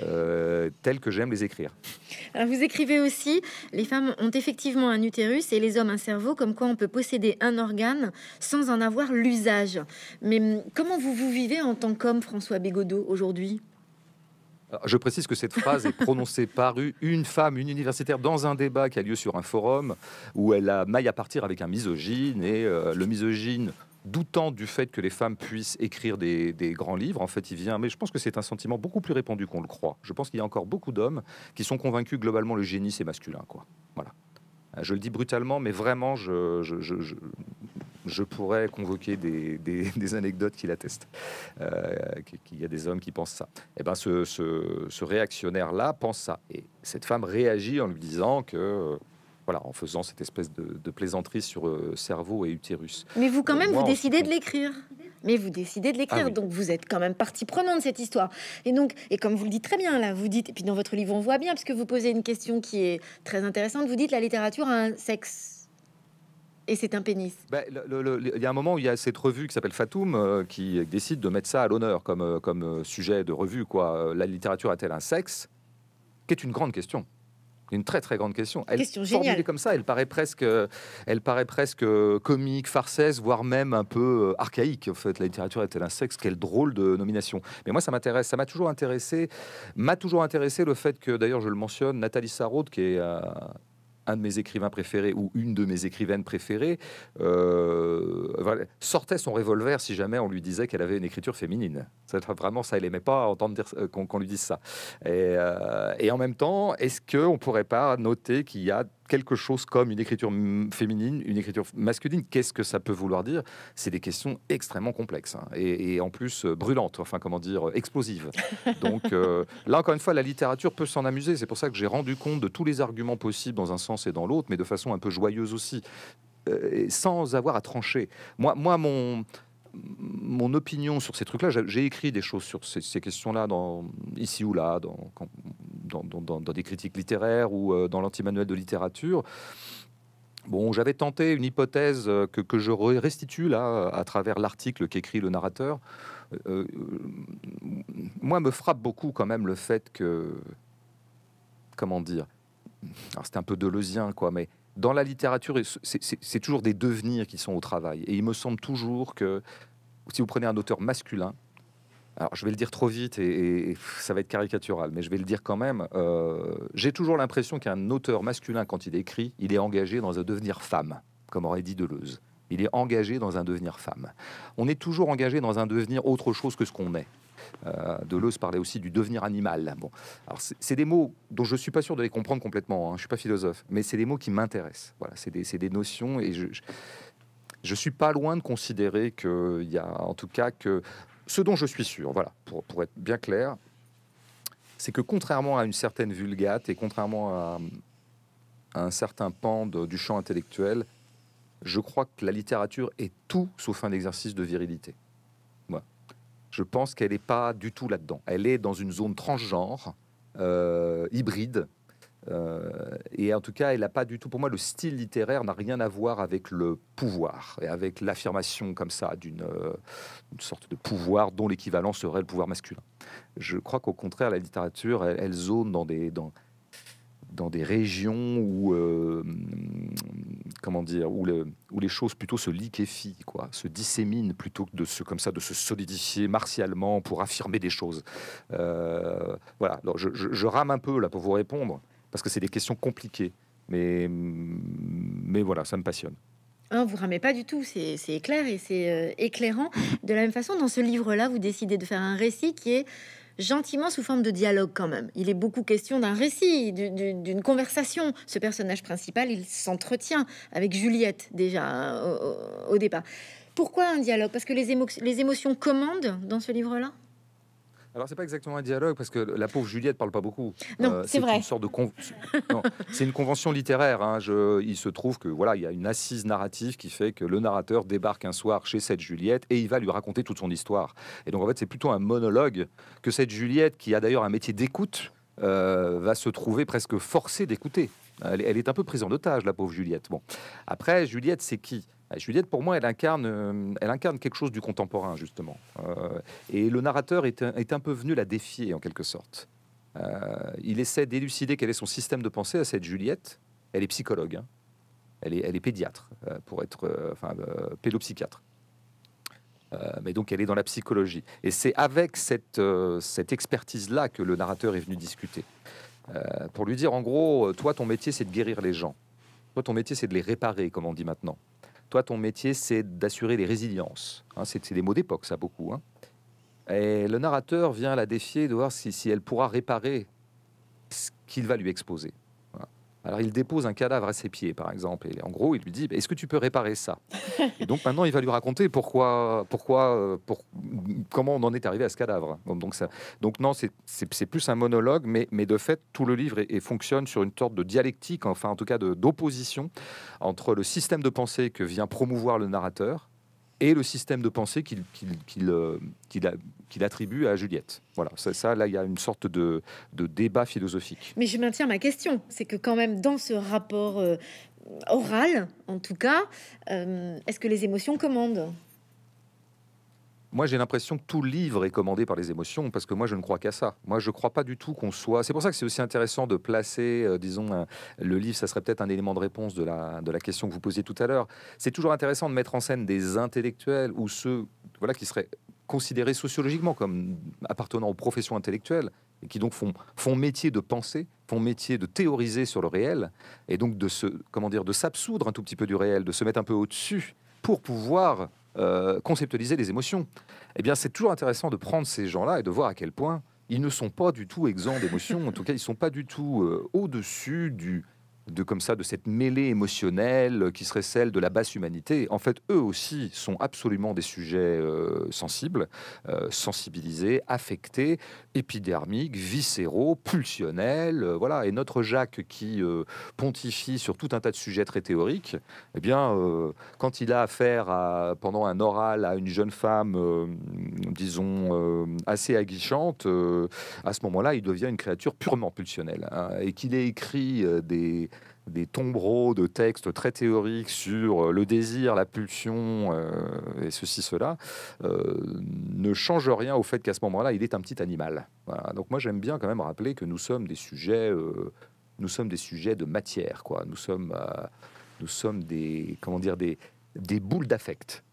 euh, <laughs> telles que j'aime les écrire. vous écrivez aussi, les femmes ont effectivement un utérus et les hommes un cerveau, comme quoi on peut posséder un organe sans en avoir l'usage. Mais hum, comment vous vous vivez en tant qu'homme, François Bégodeau, aujourd'hui je précise que cette phrase est prononcée <laughs> par une femme, une universitaire, dans un débat qui a lieu sur un forum où elle a maille à partir avec un misogyne et le misogyne doutant du fait que les femmes puissent écrire des, grands livres, en fait, il vient. Mais je pense que c'est un sentiment beaucoup plus répandu qu'on le croit. Je pense qu'il y a encore beaucoup d'hommes qui sont convaincus globalement le génie c'est masculin, quoi. Voilà. Euh, je le dis brutalement, mais vraiment, je, je, pourrais convoquer des, <laughs> des, anecdotes qui l'attestent, euh, qu'il y a des hommes qui pensent ça. Et eh ben ce, ce réactionnaire-là pense ça. Et cette femme réagit en lui disant que euh, voilà, en faisant cette espèce de, plaisanterie sur euh, cerveau et utérus. Mais vous, quand euh, même, vous décidez de l'écrire. Mais vous décidez de l'écrire, ah donc vous êtes quand même partie prenante de cette histoire. Et donc, et comme vous le dites très bien là, vous dites, et puis dans votre livre on voit bien, parce que vous posez une question qui est très intéressante, vous dites la littérature a un sexe et c'est un pénis. Bah, il y a un moment où il y a cette revue qui s'appelle Fatoum euh, qui décide de mettre ça à l'honneur comme, comme sujet de revue. Quoi. La littérature a-t-elle un sexe Qui une grande question une très très grande question. Elle est formulée comme ça, elle paraît presque, elle paraît presque euh, comique, farcesse, voire même un peu euh, archaïque. En fait, la littérature est-elle un sexe Quelle drôle de nomination Mais moi, ça m'intéresse. Ça m'a toujours intéressé. M'a toujours intéressé le fait que, d'ailleurs, je le mentionne, Nathalie Sarraud, qui est euh, un de mes écrivains préférés ou une de mes écrivaines préférées euh, sortait son revolver si jamais on lui disait qu'elle avait une écriture féminine. Vraiment, ça, elle aimait pas entendre dire, euh, qu'on, lui dise ça. Et, euh, en même temps, est-ce qu'on pourrait pas noter qu'il y a quelque chose comme une écriture féminine, une écriture masculine, qu'est-ce que ça peut vouloir dire C'est des questions extrêmement complexes hein, et, en plus euh, brûlantes, enfin comment dire, euh, explosives. <laughs> Donc euh, là, encore une fois, la littérature peut s'en amuser. C'est pour ça que j'ai rendu compte de tous les arguments possibles dans un sens et dans l'autre, mais de façon un peu joyeuse aussi. sans avoir à trancher. Moi, moi mon, mon opinion sur ces trucs-là, j'ai écrit des choses sur ces, questions-là, ici ou là, dans, dans, dans, des critiques littéraires ou euh, dans l'anti-manuel de littérature. Bon, j'avais tenté une hypothèse euh, que, que, je restitue là à travers l'article qu'écrit le narrateur. Euh, moi, me frappe beaucoup quand même le fait que, comment dire, C'est un peu de quoi, mais dans la littérature, c'est toujours des devenirs qui sont au travail. Et il me semble toujours que si vous prenez un auteur masculin, alors je vais le dire trop vite et, ça va être caricatural, mais je vais le dire quand même, euh, j'ai toujours l'impression qu'un auteur masculin, quand il écrit, il est engagé dans un devenir femme, comme aurait dit Deleuze. Il est engagé dans un devenir femme. On est toujours engagé dans un devenir autre chose que ce qu'on est. De euh, Deleuze parlait aussi du devenir animal. Bon, alors c'est des mots dont je suis pas sûr de les comprendre complètement. Je hein. Je suis pas philosophe, mais c'est des mots qui m'intéressent. Voilà, c'est des, notions et je, je, suis pas loin de considérer il y a, en tout cas, que ce dont je suis sûr, voilà, pour, être bien clair, c'est que contrairement à une certaine vulgate et contrairement à, un certain pan du champ intellectuel, je crois que la littérature est tout sauf un exercice de virilité je pense qu'elle n'est pas du tout là-dedans. Elle est dans une zone transgenre, euh, hybride. Euh, et en tout cas, elle n'a pas du tout, pour moi, le style littéraire n'a rien à voir avec le pouvoir et avec l'affirmation comme ça d'une euh, sorte de pouvoir dont l'équivalent serait le pouvoir masculin. Je crois qu'au contraire, la littérature, elle, zone dans des, dans des régions où, euh, comment dire, où, le, où, les choses plutôt se liquéfient, quoi, se disséminent plutôt que de se, comme ça, de se solidifier martialement pour affirmer des choses. Euh, voilà, Alors, je, rame un peu là pour vous répondre, parce que c'est des questions compliquées, mais, mais voilà, ça me passionne. Ah, vous ramez pas du tout, c'est clair et c'est euh, éclairant. De la même façon, dans ce livre-là, vous décidez de faire un récit qui est gentiment sous forme de dialogue quand même. Il est beaucoup question d'un récit, d'une conversation. Ce personnage principal, il s'entretient avec Juliette déjà euh, au, départ. Pourquoi un dialogue Parce que les, les émotions commandent dans ce livre-là alors, c'est pas exactement un dialogue parce que la pauvre Juliette parle pas beaucoup. Non, euh, c'est vrai. Une sorte de c'est une convention littéraire. Hein. Il se trouve que voilà, il y a une assise narrative qui fait que le narrateur débarque un soir chez cette Juliette et il va lui raconter toute son histoire. Et donc, en fait, c'est plutôt un monologue que cette Juliette, qui a d'ailleurs un métier d'écoute, euh, va se trouver presque forcée d'écouter. Elle, est un peu prise en otage, la pauvre Juliette. Bon, après, Juliette, c'est qui bah, Juliette, pour moi, elle incarne, euh, elle incarne quelque chose du contemporain, justement. Euh, et le narrateur est, un peu venu la défier, en quelque sorte. Euh, il essaie d'élucider quel est son système de pensée à cette Juliette. Elle est psychologue, hein. elle, est, elle, est, pédiatre, pour être enfin, pédopsychiatre. mais donc, elle est dans la psychologie. Et c'est avec cette expertise-là que le narrateur est venu discuter. Euh, pour lui dire en gros, euh, toi, ton métier, c'est de guérir les gens. Toi, ton métier, c'est de les réparer, comme on dit maintenant. Toi, ton métier, c'est d'assurer les résiliences. Hein, c'est des mots d'époque, ça, beaucoup. Hein. Et le narrateur vient la défier de voir si elle pourra réparer ce qu'il va lui exposer. Alors il dépose un cadavre à ses pieds, par exemple, et en gros, il lui dit bah, Est-ce que tu peux réparer ça <laughs> et Donc maintenant, il va lui raconter pourquoi, pourquoi, euh, comment on en est arrivé à ce cadavre. Donc, non, c'est plus un monologue, mais, de fait, tout le livre fonctionne sur une sorte de dialectique, enfin en tout cas d'opposition entre le système de pensée que vient promouvoir le narrateur et le système de pensée euh, qu'il attribue à Juliette. Voilà, ça, ça, là, il y a une sorte de, débat philosophique. Mais je maintiens ma question, c'est que quand même dans ce rapport euh, oral, en tout cas, euh, est-ce que les émotions commandent moi, j'ai l'impression que tout livre est commandé par les émotions, parce que moi, je ne crois qu'à ça. Moi, je ne crois pas du tout qu'on soit. C'est pour ça que c'est aussi intéressant de placer, euh, disons, le livre, ça serait peut-être un élément de réponse de la, de la question que vous posiez tout à l'heure. C'est toujours intéressant de mettre en scène des intellectuels ou ceux voilà, qui seraient considérés sociologiquement comme appartenant aux professions intellectuelles et qui donc font, font métier de penser, font métier de théoriser sur le réel, et donc de se, comment dire, de s'absoudre un tout petit peu du réel, de se mettre un peu au-dessus pour pouvoir euh, conceptualiser les émotions. Eh bien, c'est toujours intéressant de prendre ces gens-là et de voir à quel point ils ne sont pas du tout exempts d'émotions. en tout cas, ils ne sont pas du tout euh, au-dessus du, de comme ça de cette mêlée émotionnelle qui serait celle de la basse humanité, en fait, eux aussi sont absolument des sujets euh, sensibles, euh, sensibilisés, affectés, épidermiques, viscéraux, pulsionnels, euh, voilà. Et notre Jacques qui pontifie sur tout un tas de sujets très théoriques, eh bien, quand il a affaire à, pendant un oral à une jeune femme, disons assez aguichante, à ce moment-là, il devient une créature purement pulsionnelle hein, et qu'il ait écrit des des tombereaux de textes très théoriques sur euh, le désir, la pulsion euh, et ceci, cela, euh, ne change rien au fait qu'à ce moment-là, il est un petit animal. Donc moi, j'aime bien quand même rappeler que nous sommes des sujets, nous sommes des sujets de matière, quoi. Nous sommes, nous sommes des, comment dire, des, des boules d'affect.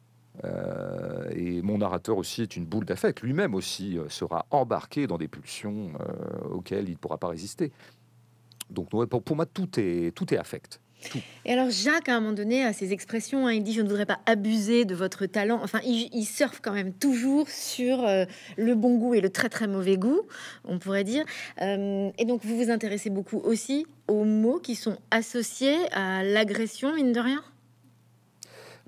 et mon narrateur aussi est une boule d'affect. Lui-même aussi sera embarqué dans des pulsions auxquelles il ne pourra pas résister. Donc pour, moi, tout est, tout est affect. Et alors Jacques, à un moment donné, à ses expressions, hein, il dit je ne voudrais pas abuser de votre talent. Enfin, il, il surfe quand même toujours sur euh, le bon goût et le très très mauvais goût, on pourrait dire. Euh, et donc vous vous intéressez beaucoup aussi aux mots qui sont associés à l'agression, mine de rien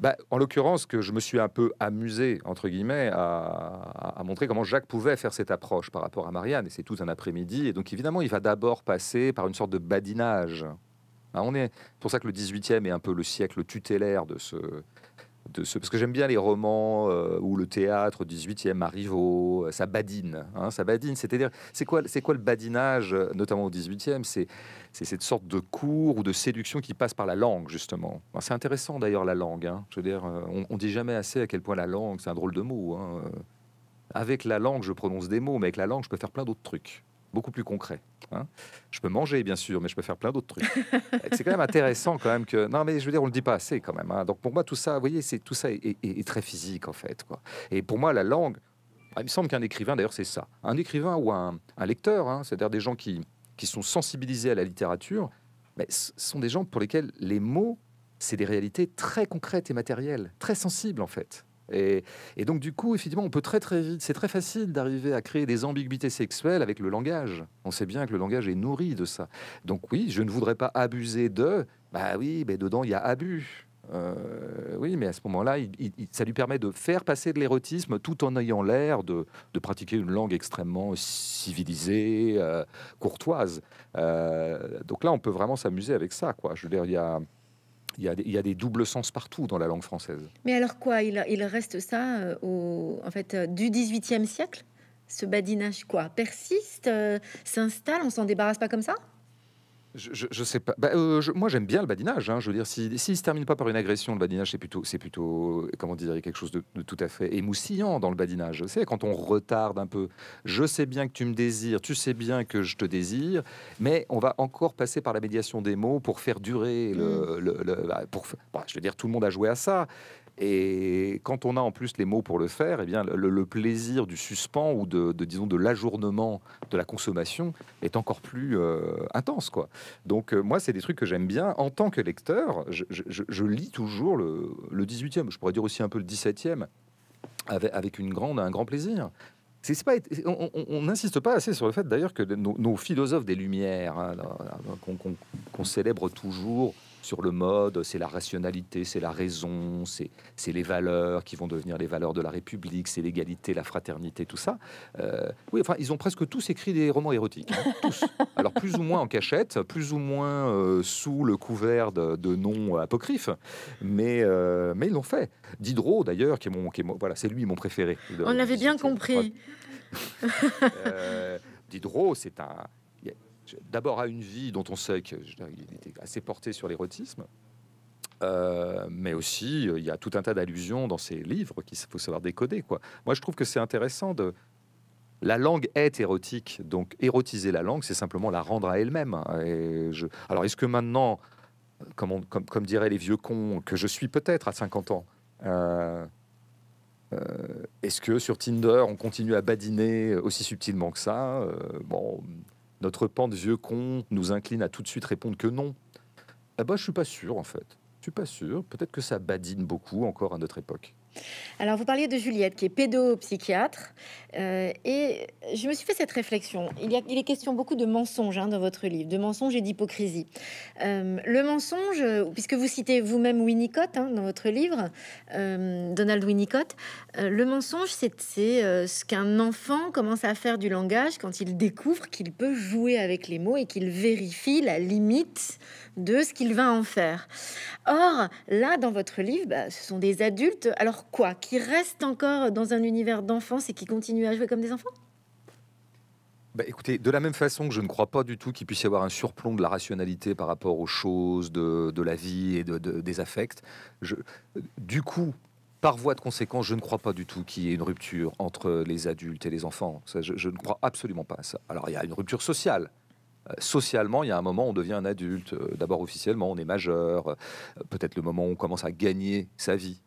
bah, en l'occurrence, que je me suis un peu amusé, entre guillemets, à, montrer comment Jacques pouvait faire cette approche par rapport à Marianne. Et c'est tout un après-midi. Et donc, évidemment, il va d'abord passer par une sorte de badinage. Hein, on est, pour ça que le 18e est un peu le siècle tutélaire de ce, parce que j'aime bien les romans euh, où le théâtre 18e arrive au... Euh, ça badine, hein, ça badine. C'est-à-dire, c'est quoi, le badinage, notamment au 18e c'est, cette sorte de cours ou de séduction qui passe par la langue, justement. c'est intéressant, d'ailleurs, la langue. Hein. Je veux dire, euh, on, ne dit jamais assez à quel point la langue, c'est un drôle de mot. Hein. Avec la langue, je prononce des mots, mais avec la langue, je peux faire plein d'autres trucs beaucoup plus concret. Hein. Je peux manger, bien sûr, mais je peux faire plein d'autres trucs. <laughs> c'est quand même intéressant, quand même, que... Non, mais je veux dire, on ne le dit pas assez, quand même. Hein. Donc, pour moi, tout ça, vous voyez, c'est, tout ça est, très physique, en fait. Quoi. Et pour moi, la langue... Bah, il me semble qu'un écrivain, d'ailleurs, c'est ça. Un écrivain ou un, lecteur, hein, c'est-à-dire des gens qui, qui sont sensibilisés à la littérature, mais ce sont des gens pour lesquels les mots, c'est des réalités très concrètes et matérielles, très sensibles, en fait. Et, donc, du coup, effectivement, on peut très très vite, c'est très facile d'arriver à créer des ambiguïtés sexuelles avec le langage. On sait bien que le langage est nourri de ça. Donc, oui, je ne voudrais pas abuser de. Bah oui, mais dedans, il y a abus. Euh, oui, mais à ce moment-là, ça lui permet de faire passer de l'érotisme tout en ayant l'air de, pratiquer une langue extrêmement civilisée, euh, courtoise. Euh, donc là, on peut vraiment s'amuser avec ça, quoi. Je veux dire, il y a il y, a des, doubles sens partout dans la langue française. Mais alors quoi il, reste ça euh, au, en fait, euh, du 18e siècle Ce badinage quoi Persiste euh, S'installe On s'en débarrasse pas comme ça je, sais pas. Bah, euh, moi, j'aime bien le badinage. Hein. Je veux dire, si, se termine pas par une agression, le badinage, c'est plutôt, c'est plutôt, comment dire, quelque chose de, tout à fait émoussillant dans le badinage. C'est quand on retarde un peu. Je sais bien que tu me désires, tu sais bien que je te désire, mais on va encore passer par la médiation des mots pour faire durer le. Mmh. Bah, pour, bah, je veux dire, tout le monde a joué à ça. Et quand on a en plus les mots pour le faire, et eh bien, le, plaisir du suspens ou de, disons de l'ajournement de la consommation est encore plus euh, intense. Quoi. Donc euh, moi, c'est des trucs que j'aime bien. En tant que lecteur, je, lis toujours le, 18e, je pourrais dire aussi un peu le 17e, avec, une grande, un grand plaisir. C'est pas, on n'insiste pas assez sur le fait d'ailleurs que nos, philosophes des Lumières, hein, qu'on célèbre toujours, sur le mode, c'est la rationalité, c'est la raison, c'est les valeurs qui vont devenir les valeurs de la République, c'est l'égalité, la fraternité, tout ça. Euh, oui, enfin, ils ont presque tous écrit des romans érotiques, hein, <laughs> tous. Alors plus ou moins en cachette, plus ou moins euh, sous le couvert de, de noms euh, apocryphes, mais, mais ils l'ont fait. Diderot, d'ailleurs, qui est mon, qui est voilà, c'est lui mon préféré. On l'avait bien compris. Diderot, c'est un d'abord à une vie dont on sait qu'il était assez porté sur l'érotisme. Euh, mais aussi, euh, il y a tout un tas d'allusions dans ses livres qu'il faut savoir décoder. Quoi. Moi, je trouve que c'est intéressant de, la langue est érotique, donc érotiser la langue, c'est simplement la rendre à elle-même. Hein, je... Alors est-ce que maintenant, comme, comme, comme, diraient les vieux cons, que je suis peut-être à 50 ans, euh, est-ce que sur Tinder, on continue à badiner aussi subtilement que ça Bon, notre pan de vieux con nous incline à tout de suite répondre que non. Ah bah, je suis pas sûr, en fait. Je suis pas sûr. Peut-être que ça badine beaucoup encore à notre époque. Alors, vous parliez de Juliette, qui est pédopsychiatre, euh, et je me suis fait cette réflexion. Il, est question beaucoup de mensonges hein, dans votre livre, de mensonges et d'hypocrisie. Euh, le mensonge, euh, puisque vous citez vous-même Winnicott hein, dans votre livre, Donald Winnicott, le mensonge, c'est ce qu'un enfant commence à faire du langage quand il découvre qu'il peut jouer avec les mots et qu'il vérifie la limite de ce qu'il va en faire. Or, là, dans votre livre, bah, ce sont des adultes, alors quoi, qui restent encore dans un univers d'enfance et qui continuent à jouer comme des enfants bah, écoutez, de la même façon que je ne crois pas du tout qu'il puisse y avoir un surplomb de la rationalité par rapport aux choses, de, la vie et des affects, du coup, par voie de conséquence, je ne crois pas du tout qu'il y ait une rupture entre les adultes et les enfants. je, je, ne crois absolument pas à ça. Alors, il y a une rupture sociale, euh, socialement, il y a un moment où on devient un adulte. Euh, d'abord officiellement, on est majeur. Euh, peut-être le moment où on commence à gagner sa vie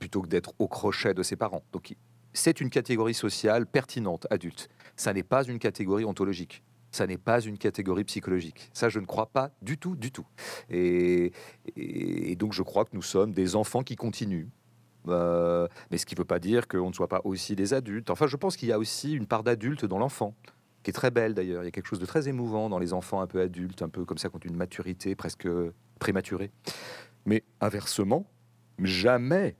plutôt que d'être au crochet de ses parents. Donc c'est une catégorie sociale pertinente, adulte. Ça n'est pas une catégorie ontologique. Ça n'est pas une catégorie psychologique. Ça, je ne crois pas du tout, du tout. Et, donc, je crois que nous sommes des enfants qui continuent. mais ce qui ne veut pas dire qu'on ne soit pas aussi des adultes. Enfin, je pense qu'il y a aussi une part d'adulte dans l'enfant qui est très belle d'ailleurs. Il y a quelque chose de très émouvant dans les enfants un peu adultes, un peu comme ça, qui ont une maturité presque prématurée. Mais inversement, jamais,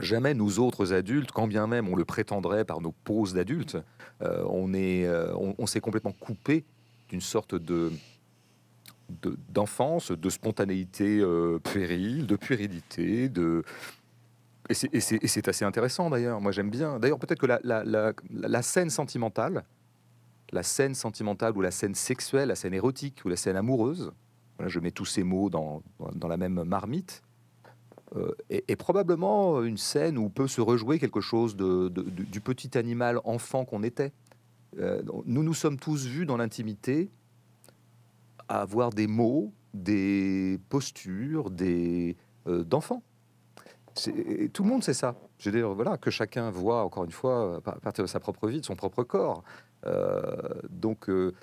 jamais nous autres adultes, quand bien même on le prétendrait par nos poses d'adultes, euh, on est, euh, on, s'est complètement coupé d'une sorte de d'enfance, de, spontanéité euh, de puérilité, de, et c'est assez intéressant d'ailleurs. Moi, j'aime bien. D'ailleurs, peut-être que la, scène sentimentale la scène sentimentale ou la scène sexuelle, la scène érotique ou la scène amoureuse, je mets tous ces mots dans, la même marmite, euh, est, probablement une scène où peut se rejouer quelque chose du petit animal enfant qu'on était. Euh, nous nous sommes tous vus dans l'intimité à avoir des mots, des postures, des euh, d'enfants. Tout le monde sait ça. Je voilà, que chacun voit, encore une fois, à partir de sa propre vie, de son propre corps. Euh, donc, euh,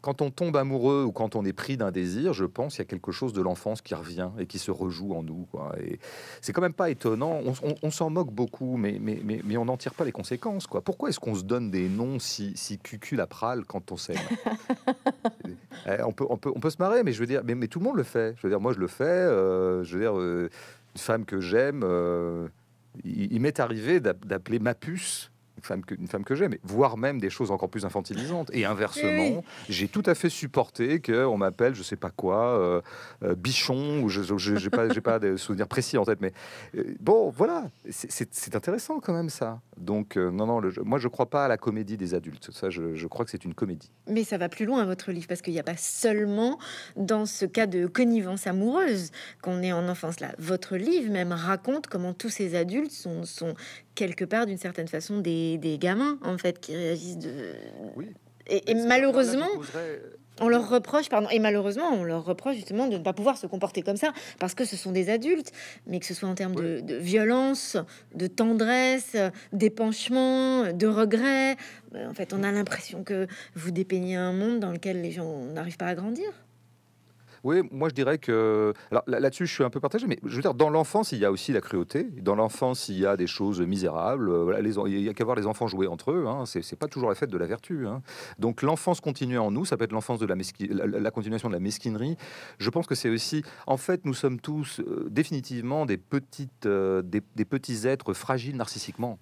quand on tombe amoureux ou quand on est pris d'un désir, je pense qu'il y a quelque chose de l'enfance qui revient et qui se rejoue en nous. Et c'est quand même pas étonnant. On, s'en moque beaucoup, mais, mais, on n'en tire pas les conséquences. Pourquoi est-ce qu'on se donne des noms si, si prale quand on s'aime <laughs> eh, on, peut, on, peut, se marrer, mais je veux dire, mais, tout le monde le fait. Je veux dire, moi je le fais. Euh, je veux dire, une femme que j'aime, il m'est arrivé d'appeler ma puce que, une femme que j'aime, voire même des choses encore plus infantilisantes. Et inversement, j'ai tout à fait supporté qu'on m'appelle, je sais pas quoi, euh, euh, bichon, ou je n'ai pas, pas de souvenirs précis en tête, mais euh, bon, voilà, c'est intéressant quand même ça. Donc, non, non, le, moi je crois pas à la comédie des adultes, ça je, crois que c'est une comédie. Mais ça va plus loin votre livre, parce qu'il n'y a pas seulement dans ce cas de connivence amoureuse qu'on est en enfance là. Votre livre même raconte comment tous ces adultes sont, sont quelque part, d'une certaine façon, des, des, gamins, en fait, qui réagissent de... Et, malheureusement... Euh, on leur reproche, pardon, et malheureusement, on leur reproche justement de ne pas pouvoir se comporter comme ça, parce que ce sont des adultes, mais que ce soit en termes de, de, violence, de tendresse, d'épanchement, de regret. Euh, en fait, on a l'impression que vous dépeignez un monde dans lequel les gens n'arrivent pas à grandir. Oui, moi je dirais que. Alors là-dessus, je suis un peu partagé, mais je veux dire, dans l'enfance, il y a aussi la cruauté. Dans l'enfance, il y a des choses misérables. Euh, il n'y a qu'à voir les enfants jouer entre eux. Hein. C'est pas toujours la fête de la vertu. Hein. Donc l'enfance continue en nous, ça peut être l'enfance de la, continuation de la mesquinerie. Je pense que c'est aussi. En fait, nous sommes tous euh, définitivement des, petites, euh, des, petits êtres fragiles narcissiquement.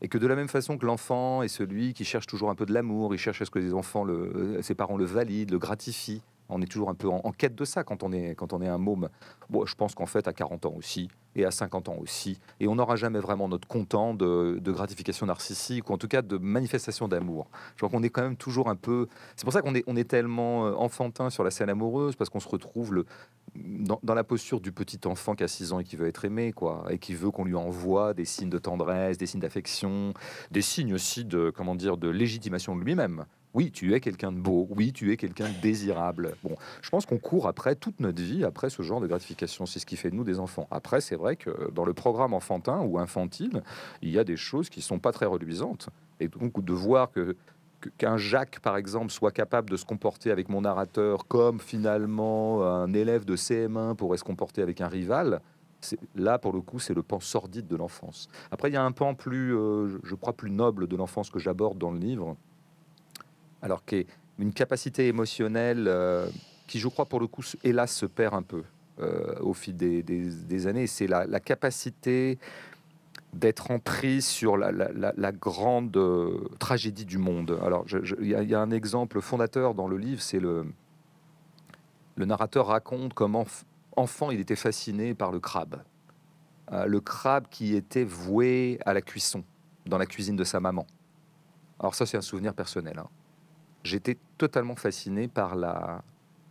Et que de la même façon que l'enfant est celui qui cherche toujours un peu de l'amour, il cherche à ce que les enfants, le, ses parents le valident, le gratifient, on est toujours un peu en, quête de ça quand on est, quand on est un môme. Bon, je pense qu'en fait, à 40 ans aussi, et à 50 ans aussi, et on n'aura jamais vraiment notre content de, gratification narcissique, ou en tout cas de manifestation d'amour. Je crois qu'on est quand même toujours un peu... C'est pour ça qu'on est, on est tellement euh, enfantin sur la scène amoureuse, parce qu'on se retrouve dans, la posture du petit enfant qui a 6 ans et qui veut être aimé, quoi, et qui veut qu'on lui envoie des signes de tendresse, des signes d'affection, des signes aussi de, comment dire, de légitimation de lui-même. Oui, tu es quelqu'un de beau. Oui, tu es quelqu'un de désirable. Bon, je pense qu'on court après toute notre vie, après ce genre de gratification. C'est ce qui fait de nous des enfants. Après, c'est vrai que dans le programme enfantin ou infantile, il y a des choses qui sont pas très reluisantes. Et donc, de voir que qu'un Jacques, par exemple, soit capable de se comporter avec mon narrateur comme finalement un élève de CM1 pourrait se comporter avec un rival, là, pour le coup, c'est le pan sordide de l'enfance. Après, il y a un pan plus, euh, je crois, plus noble de l'enfance que j'aborde dans le livre, alors qui une capacité émotionnelle euh, qui, je crois, pour le coup, hélas, se perd un peu euh, au fil des, années. C'est la, capacité d'être en prise sur la, grande euh, tragédie du monde. Alors, il y, a un exemple fondateur dans le livre, c'est le, le narrateur raconte comment enfant il était fasciné par le crabe. le crabe qui était voué à la cuisson dans la cuisine de sa maman. Alors ça, c'est un souvenir personnel. Hein j'étais totalement fasciné par la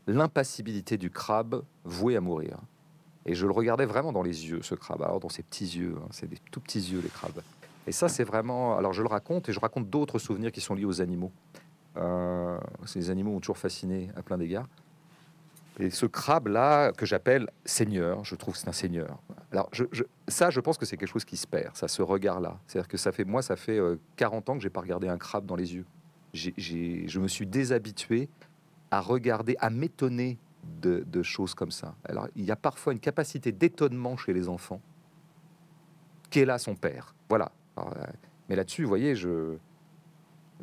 l'impassibilité du crabe voué à mourir. Et je le regardais vraiment dans les yeux, ce crabe. Alors, dans ses petits yeux, hein, c'est des tout petits yeux, les crabes. Et ça, c'est vraiment. Alors, je le raconte et je raconte d'autres souvenirs qui sont liés aux animaux. Euh, ces animaux ont toujours fasciné à plein d'égards. Et ce crabe-là, que j'appelle seigneur, je trouve que c'est un seigneur. Alors, ça, je pense que c'est quelque chose qui se perd, ça, ce regard-là. C'est-à-dire que ça fait, moi, ça fait 40 euh, ans que j'ai pas regardé un crabe dans les yeux je me suis déshabitué à regarder, à m'étonner de, choses comme ça. Alors, il y a parfois une capacité d'étonnement chez les enfants qu'est là son père. Voilà. Euh, mais là-dessus, vous voyez, je,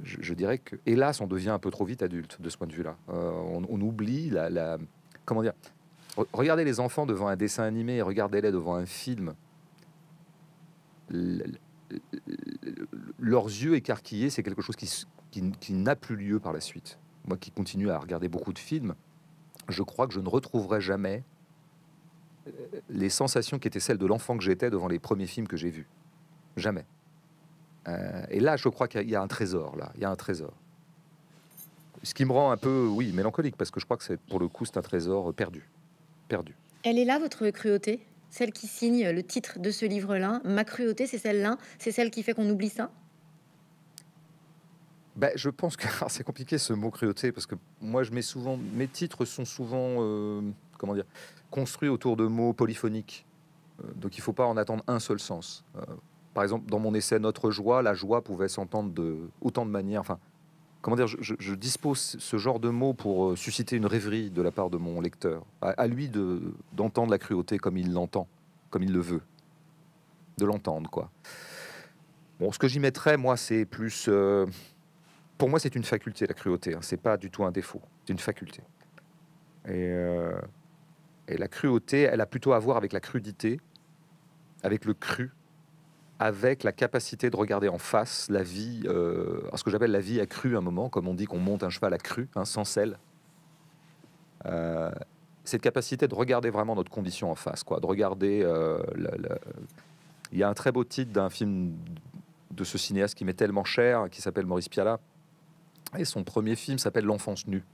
je, dirais que, hélas, on devient un peu trop vite adulte de ce point de vue-là. Euh, on, oublie la, la, Comment dire Regardez les enfants devant un dessin animé, regardez-les devant un film. leurs yeux écarquillés, c'est quelque chose qui, qui, n'a plus lieu par la suite. Moi qui continue à regarder beaucoup de films, je crois que je ne retrouverai jamais euh, les sensations qui étaient celles de l'enfant que j'étais devant les premiers films que j'ai vus. Jamais. Euh, et là, je crois qu'il y a un trésor, là. Il y a un trésor. Ce qui me rend un peu, oui, mélancolique, parce que je crois que c'est pour le coup, c'est un trésor euh, perdu. Perdu. Elle est là, votre cruauté Celle qui signe le titre de ce livre-là. Ma cruauté, c'est celle-là C'est celle qui fait qu'on oublie ça bah, je pense que <laughs> c'est compliqué ce mot cruauté parce que moi je mets souvent mes titres sont souvent euh, comment dire construits autour de mots polyphoniques. Euh, donc il faut pas en attendre un seul sens. Euh, par exemple, dans mon essai Notre joie, la joie pouvait s'entendre de autant de manières. Enfin, comment dire, je, dispose ce genre de mots pour susciter une rêverie de la part de mon lecteur. À, lui de d'entendre la cruauté comme il l'entend, comme il le veut, de l'entendre quoi. Bon, ce que j'y mettrais moi, c'est plus pour moi, c'est une faculté, la cruauté. Hein. C'est pas du tout un défaut. C'est une faculté. Et, euh, et, la cruauté, elle a plutôt à voir avec la crudité, avec le cru, avec la capacité de regarder en face la vie, euh, ce que j'appelle la vie à cru un moment, comme on dit qu'on monte un cheval à cru, hein, sans selle. Euh, cette capacité de regarder vraiment notre condition en face, quoi, de regarder. Il y a un très beau titre d'un film de ce cinéaste qui m'est tellement cher, qui s'appelle Maurice Pialat, et son premier film s'appelle L'enfance nue.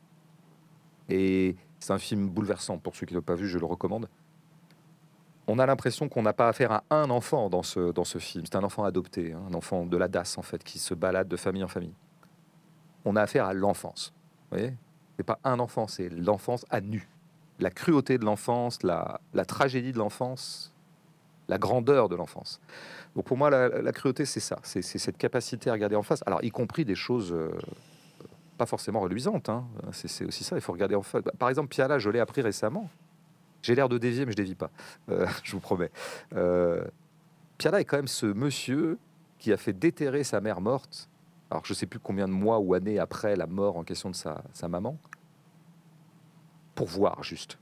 Et c'est un film bouleversant. Pour ceux qui ne l'ont pas vu, je le recommande. On a l'impression qu'on n'a pas affaire à un enfant dans ce, dans ce film. C'est un enfant adopté, hein, un enfant de la DAS, en fait, qui se balade de famille en famille. On a affaire à l'enfance. Vous voyez pas un enfant, c'est l'enfance à nu. La cruauté de l'enfance, la, tragédie de l'enfance, la grandeur de l'enfance. Donc pour moi, la, cruauté, c'est ça. C'est cette capacité à regarder en face. Alors, y compris des choses. Euh, pas forcément reluisante, hein. C'est aussi ça, il faut regarder en face. Bah, par exemple, Piala, je l'ai appris récemment. J'ai l'air de dévier, mais je dévie pas, euh, <laughs> je vous promets. Euh, Piala est quand même ce monsieur qui a fait déterrer sa mère morte. Alors, je sais plus combien de mois ou années après la mort en question de sa, maman, pour voir juste.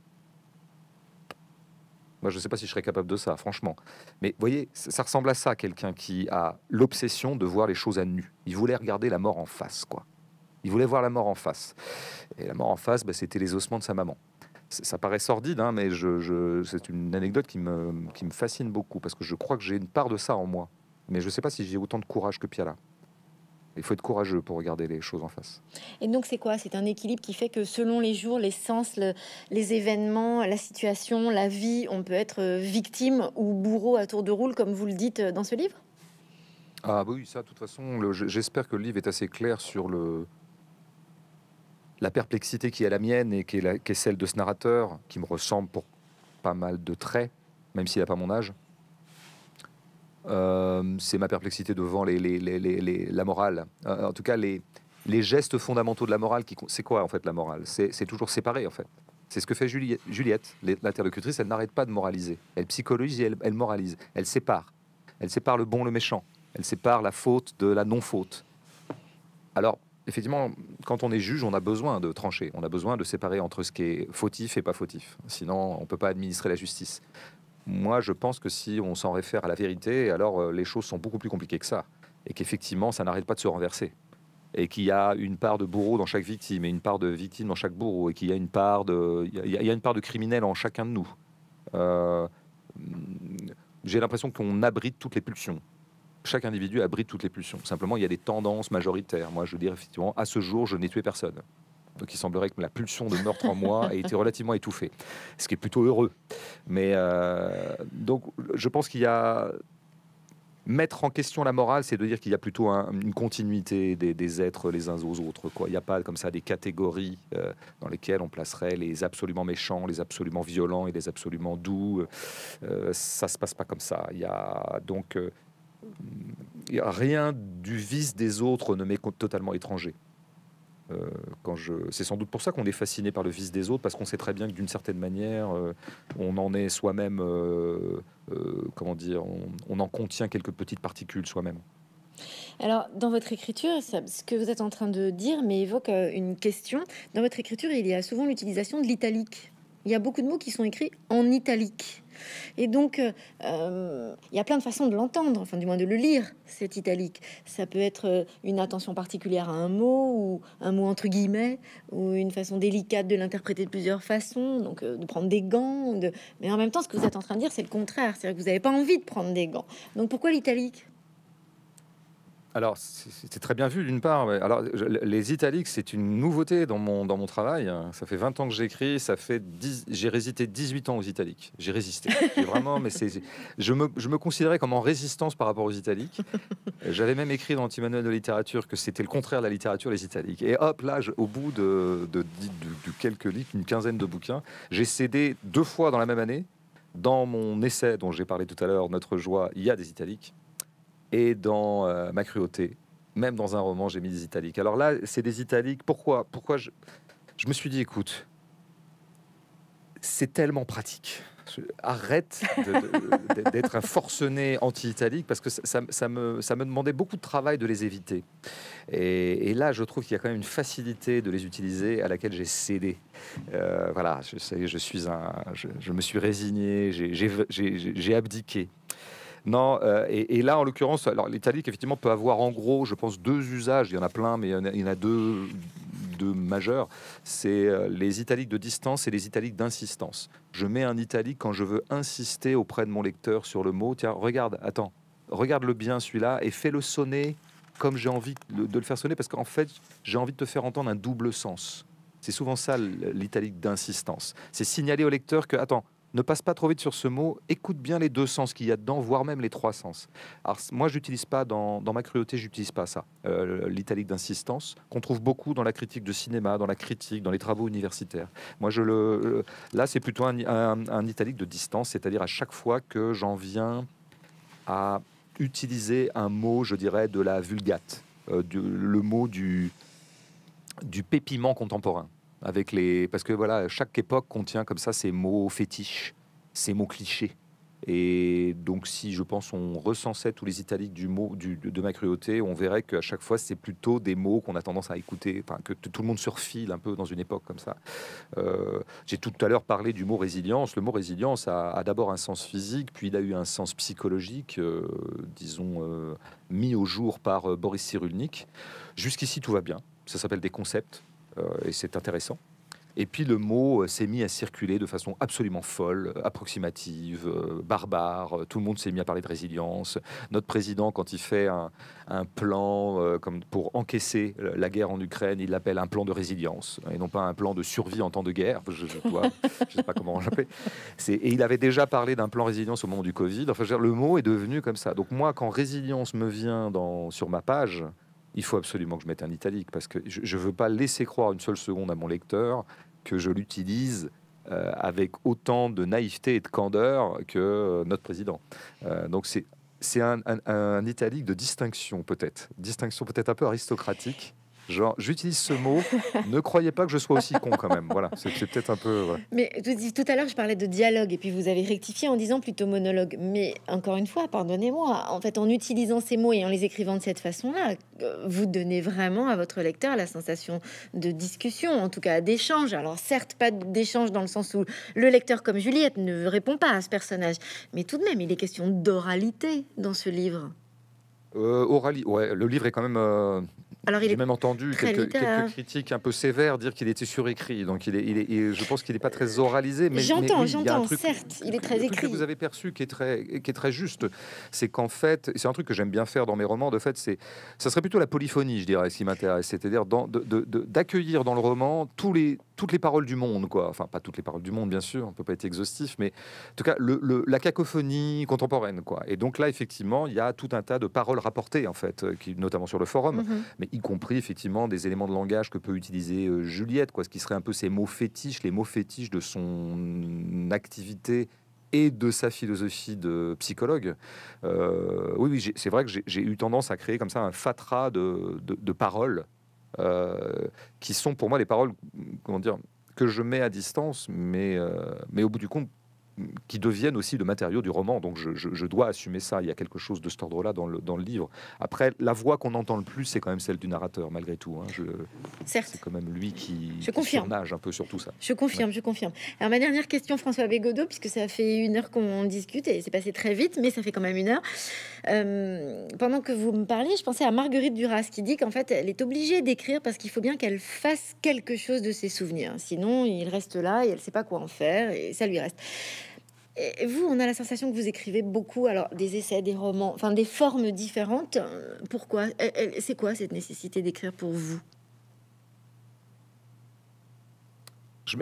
Moi, je ne sais pas si je serais capable de ça, franchement. Mais voyez, ça ressemble à ça, quelqu'un qui a l'obsession de voir les choses à nu. Il voulait regarder la mort en face, quoi. Il voulait voir la mort en face. Et la mort en face, bah, c'était les ossements de sa maman. Ça paraît sordide, hein, mais je, c'est une anecdote qui me, qui me fascine beaucoup, parce que je crois que j'ai une part de ça en moi. Mais je ne sais pas si j'ai autant de courage que Piala. Il faut être courageux pour regarder les choses en face. Et donc c'est quoi C'est un équilibre qui fait que selon les jours, les sens, les événements, la situation, la vie, on peut être euh, victime ou bourreau à tour de rôle, comme vous le dites euh, dans ce livre Ah bah oui, ça, de toute façon, j'espère que le livre est assez clair sur le, la perplexité qui est la mienne et qui est, est celle de ce narrateur, qui me ressemble pour pas mal de traits, même s'il n'a pas mon âge, euh, c'est ma perplexité devant les, la morale. Euh, en tout cas, les, gestes fondamentaux de la morale, qui, c'est quoi en fait la morale c'est, toujours séparé en fait. C'est ce que fait Juliette. Juliette l'interlocutrice, elle n'arrête pas de moraliser. Elle psychologise et elle, elle, moralise. Elle sépare. Elle sépare le bon, le méchant. Elle sépare la faute de la non-faute. Alors, effectivement, quand on est juge, on a besoin de trancher, on a besoin de séparer entre ce qui est fautif et pas fautif. Sinon, on ne peut pas administrer la justice. Moi, je pense que si on s'en réfère à la vérité, alors euh, les choses sont beaucoup plus compliquées que ça. Et qu'effectivement, ça n'arrête pas de se renverser et qu'il y a une part de bourreau dans chaque victime et une part de victime dans chaque bourreau et qu'il y a une part de il y une part de criminel en chacun de nous. Euh, j'ai l'impression qu'on abrite toutes les pulsions chaque individu abrite toutes les pulsions. Simplement, il y a des tendances majoritaires. Moi, je veux dire, effectivement, à ce jour, je n'ai tué personne. Donc il semblerait que la pulsion de meurtre en moi ait été <laughs> relativement étouffée, ce qui est plutôt heureux. Mais euh, donc je pense qu'il y a mettre en question la morale, c'est de dire qu'il y a plutôt une continuité des, êtres les uns aux autres. Quoi. Il n'y a pas comme ça des catégories euh, dans lesquelles on placerait les absolument méchants, les absolument violents et les absolument doux. Euh, ça se passe pas comme ça. Il y a donc rien du vice des autres ne m'est totalement étranger. Euh, c'est sans doute pour ça qu'on est fasciné par le vice des autres, parce qu'on sait très bien que d'une certaine manière, euh, on en est soi-même, euh, comment dire, on, en contient quelques petites particules soi-même. Alors, dans votre écriture, ce que vous êtes en train de dire mais évoque une question. Dans votre écriture, il y a souvent l'utilisation de l'italique. Il y a beaucoup de mots qui sont écrits en italique. Et donc, euh, euh, il y a plein de façons de l'entendre, enfin du moins de le lire, cet italique. Ça peut être euh, une attention particulière à un mot ou un mot entre guillemets, ou une façon délicate de l'interpréter de plusieurs façons, donc de prendre des gants. Mais en même temps, ce que vous êtes en train de dire, c'est le contraire. C'est-à-dire que vous n'avez pas envie de prendre des gants. Donc pourquoi l'italique alors, c'est très bien vu d'une part. Alors, les italiques, c'est une nouveauté dans mon, travail. Ça fait 20 ans que j'écris, ça fait j'ai résisté 18 ans aux italiques. J'ai résisté. vraiment, mais c'est, je me, je me considérais comme en résistance par rapport aux italiques. J'avais même écrit dans petit manuel de littérature que c'était le contraire de la littérature, les italiques. Et hop, là, au bout de, de quelques livres, une quinzaine de bouquins, j'ai cédé deux fois dans la même année. Dans mon essai dont j'ai parlé tout à l'heure, Notre joie, il y a des italiques et dans euh, ma cruauté. Même dans un roman, j'ai mis des italiques. Alors là, c'est des italiques. Pourquoi Pourquoi je... je me suis dit, écoute, c'est tellement pratique. Arrête d'être un forcené anti-italique parce que ça, ça, me, ça, me, demandait beaucoup de travail de les éviter. Et, là, je trouve qu'il y a quand même une facilité de les utiliser à laquelle j'ai cédé. Euh, voilà, je, je, suis un, je, je me suis résigné, j'ai abdiqué. Non, euh, et, là, en l'occurrence, alors l'italique, effectivement, peut avoir en gros, je pense, deux usages. Il y en a plein, mais il y en a, deux, majeurs. C'est euh, les italiques de distance et les italiques d'insistance. Je mets un italique quand je veux insister auprès de mon lecteur sur le mot. Tiens, regarde, attends, regarde-le bien celui-là et fais-le sonner comme j'ai envie de le faire sonner, parce qu'en fait, j'ai envie de te faire entendre un double sens. C'est souvent ça l'italique d'insistance. C'est signaler au lecteur que, attends, ne passe pas trop vite sur ce mot, écoute bien les deux sens qu'il y a dedans, voire même les trois sens. Alors moi, j'utilise pas dans, ma cruauté, j'utilise pas ça, euh, l'italique d'insistance qu'on trouve beaucoup dans la critique de cinéma, dans la critique, dans les travaux universitaires. Moi, je le, là, c'est plutôt un, italique de distance, c'est-à-dire à chaque fois que j'en viens à utiliser un mot, je dirais, de la vulgate, euh, le mot du du pépiment contemporain avec les parce que voilà chaque époque contient comme ça ces mots fétiches, ces mots clichés. Et donc si je pense on recensait tous les italiques du mot de ma cruauté, on verrait qu'à chaque fois c'est plutôt des mots qu'on a tendance à écouter, que tout le monde surfile un peu dans une époque comme ça. Euh, j'ai tout à l'heure parlé du mot résilience. Le mot résilience a, d'abord un sens physique, puis il a eu un sens psychologique, euh, disons euh, mis au jour par Boris Cyrulnik. Jusqu'ici tout va bien. Ça s'appelle des concepts euh, et c'est intéressant. Et puis le mot euh, s'est mis à circuler de façon absolument folle, euh, approximative, barbare. Tout le monde s'est mis à parler de résilience. Notre président, quand il fait un, plan comme pour encaisser la guerre en Ukraine, il l'appelle un plan de résilience hein, et non pas un plan de survie en temps de guerre. Je ne sais pas comment on l'appelle. Et il avait déjà parlé d'un plan résilience au moment du Covid. Enfin, le mot est devenu comme ça. Donc moi, quand résilience me vient sur ma page, il faut absolument que je mette un italique parce que je ne veux pas laisser croire une seule seconde à mon lecteur que je l'utilise euh, avec autant de naïveté et de candeur que notre président. Euh, donc c'est un, italique de distinction peut-être, distinction peut-être un peu aristocratique. Genre, j'utilise ce mot, <laughs> ne croyez pas que je sois aussi con quand même. Voilà, c'est peut-être un peu. Mais tout à l'heure, je parlais de dialogue et puis vous avez rectifié en disant plutôt monologue. Mais encore une fois, pardonnez-moi, en fait, en utilisant ces mots et en les écrivant de cette façon-là, euh, vous donnez vraiment à votre lecteur la sensation de discussion, en tout cas d'échange. Alors, certes, pas d'échange dans le sens où le lecteur, comme Juliette, ne répond pas à ce personnage, mais tout de même, il est question d'oralité dans ce livre. Euh, ouais, le livre est quand même. Euh, alors, J'ai même entendu quelques, critiques un peu sévères dire qu'il était surécrit. Donc, il est, je pense qu'il n'est pas très oralisé. Mais, j'entends, j'entends, certes, il est très écrit. que vous avez perçu qui est très, juste, c'est qu'en fait, c'est un truc que j'aime bien faire dans mes romans, de fait, c'est, ça serait plutôt la polyphonie, je dirais, ce qui m'intéresse. C'est-à-dire d'accueillir dans le roman tous les, toutes les paroles du monde, quoi. Enfin, pas toutes les paroles du monde, bien sûr, on peut pas être exhaustif, mais en tout cas, la cacophonie contemporaine, quoi. Et donc là, effectivement, il y a tout un tas de paroles rapportées, en fait, euh, qui, notamment sur le forum, mhm. mais y compris, effectivement, des éléments de langage que peut utiliser euh, Juliette, quoi, ce qui serait un peu ses mots fétiches, les mots fétiches de son activité et de sa philosophie de psychologue. Euh, oui, oui c'est vrai que j'ai eu tendance à créer comme ça un fatras de, de, de paroles euh, qui sont pour moi les paroles, comment dire, que je mets à distance, mais, euh, mais au bout du compte, qui deviennent aussi de matériaux du roman. Donc je, dois assumer ça. Il y a quelque chose de cet ordre-là dans le, livre. Après, la voix qu'on entend le plus, c'est quand même celle du narrateur, malgré tout. Hein. Je, Certes. C'est quand même lui qui, je confirme. un peu sur tout ça. Je confirme, je confirme. Alors ma dernière question, François Bégodeau, puisque ça fait une heure qu'on discute et c'est passé très vite, mais ça fait quand même une heure. Euh, pendant que vous me parliez, je pensais à Marguerite Duras qui dit qu'en fait, elle est obligée d'écrire parce qu'il faut bien qu'elle fasse quelque chose de ses souvenirs. Sinon, il reste là et elle ne sait pas quoi en faire et ça lui reste vous, on a la sensation que vous écrivez beaucoup, alors des essais, des romans, enfin des formes différentes. Pourquoi C'est quoi cette nécessité d'écrire pour vous je,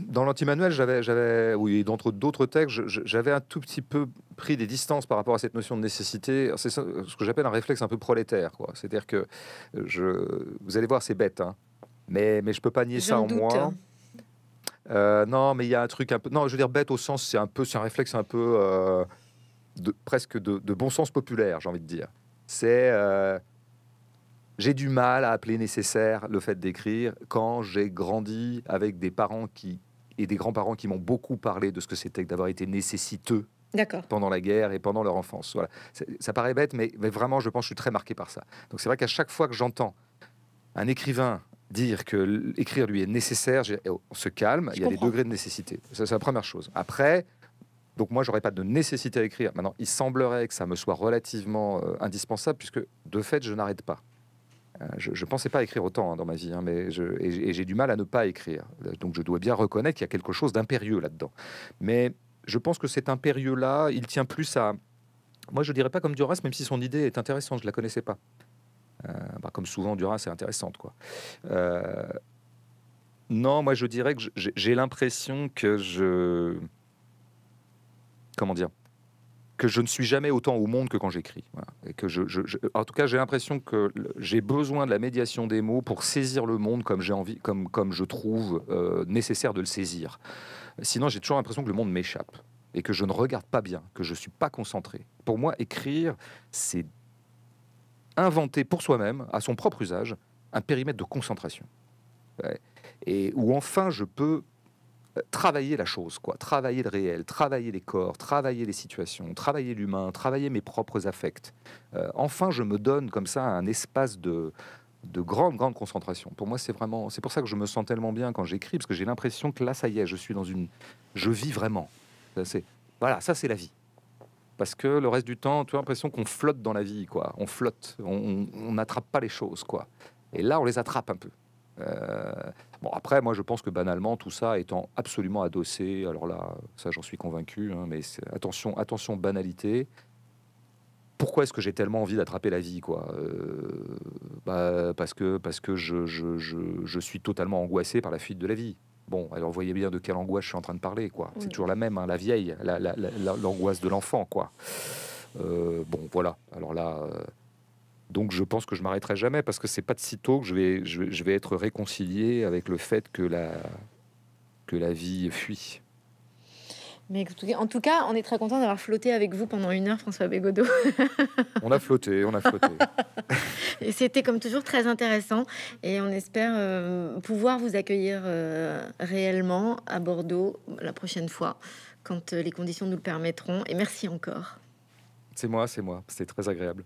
dans l'anti-manuel, j'avais, oui, d'entre d'autres textes, j'avais un tout petit peu pris des distances par rapport à cette notion de nécessité. C'est ce que j'appelle un réflexe un peu prolétaire, C'est-à-dire que euh, je, vous allez voir, c'est bête, hein. mais, mais je peux pas nier ça en moi. Euh, non, mais il y a un truc un peu. Non, je veux dire bête au sens, c'est un peu, c'est un réflexe un peu euh, de, presque de, bon sens populaire, j'ai envie de dire. C'est euh, j'ai du mal à appeler nécessaire le fait d'écrire quand j'ai grandi avec des parents qui et des grands-parents qui m'ont beaucoup parlé de ce que c'était d'avoir été nécessiteux pendant la guerre et pendant leur enfance. Voilà. Ça paraît bête, mais, mais vraiment, je pense, que je suis très marqué par ça. Donc c'est vrai qu'à chaque fois que j'entends un écrivain dire que écrire lui est nécessaire, on se calme, il y a des degrés de nécessité. C'est la première chose. Après, donc moi, j'aurais pas de nécessité à écrire. Maintenant, il semblerait que ça me soit relativement euh, indispensable, puisque de fait, je n'arrête pas. Euh, je ne pensais pas écrire autant hein, dans ma vie, hein, mais et j'ai du mal à ne pas écrire. Donc je dois bien reconnaître qu'il y a quelque chose d'impérieux là-dedans. Mais je pense que cet impérieux-là, il tient plus à... Moi, je dirais pas comme Duras, même si son idée est intéressante, je la connaissais pas. Euh, bah, comme souvent, Duras c'est intéressante. Quoi. Euh, non, moi je dirais que j'ai l'impression que je. Comment dire que je ne suis jamais autant au monde que quand j'écris. Et que en tout cas, j'ai l'impression que j'ai besoin de la médiation des mots pour saisir le monde comme j'ai envie, comme, comme je trouve euh, nécessaire de le saisir. Sinon, j'ai toujours l'impression que le monde m'échappe et que je ne regarde pas bien, que je suis pas concentré. Pour moi, écrire, c'est inventer pour soi-même, à son propre usage, un périmètre de concentration. Et où enfin je peux euh, travailler la chose, quoi. Travailler le réel, travailler les corps, travailler les situations, travailler l'humain, travailler mes propres affects. Euh, enfin, je me donne comme ça un espace de, de grande, grande concentration. Pour moi, c'est vraiment, c'est pour ça que je me sens tellement bien quand j'écris, parce que j'ai l'impression que là, ça y est, je suis dans une, je vis vraiment. C'est, voilà, ça c'est la vie parce que le reste du temps, tu as l'impression qu'on flotte dans la vie, quoi. On flotte, on n'attrape pas les choses, quoi. Et là, on les attrape un peu. Euh, bon, après, moi, je pense que banalement, tout ça étant absolument adossé, alors là, ça, j'en suis convaincu, hein, mais attention, attention, banalité. Pourquoi est-ce que j'ai tellement envie d'attraper la vie, quoi euh, bah, Parce que, parce que je, je, je suis totalement angoissé par la fuite de la vie. Bon, alors vous voyez bien de quelle angoisse je suis en train de parler, quoi. C'est toujours la même, hein, la vieille, l'angoisse de l'enfant, quoi. Euh, bon, voilà. Alors là, euh, donc je pense que je m'arrêterai jamais parce que c'est pas de tôt que je vais, je vais être réconcilié avec le fait que la, que la vie fuit. Mais en tout cas, on est très content d'avoir flotté avec vous pendant une heure, François Bégodeau. <laughs> on a flotté, on a flotté. et c'était comme toujours très intéressant. Et on espère euh, pouvoir vous accueillir euh, réellement à Bordeaux la prochaine fois, quand euh, les conditions nous le permettront. Et merci encore. C'est moi, c'est moi. C'était très agréable.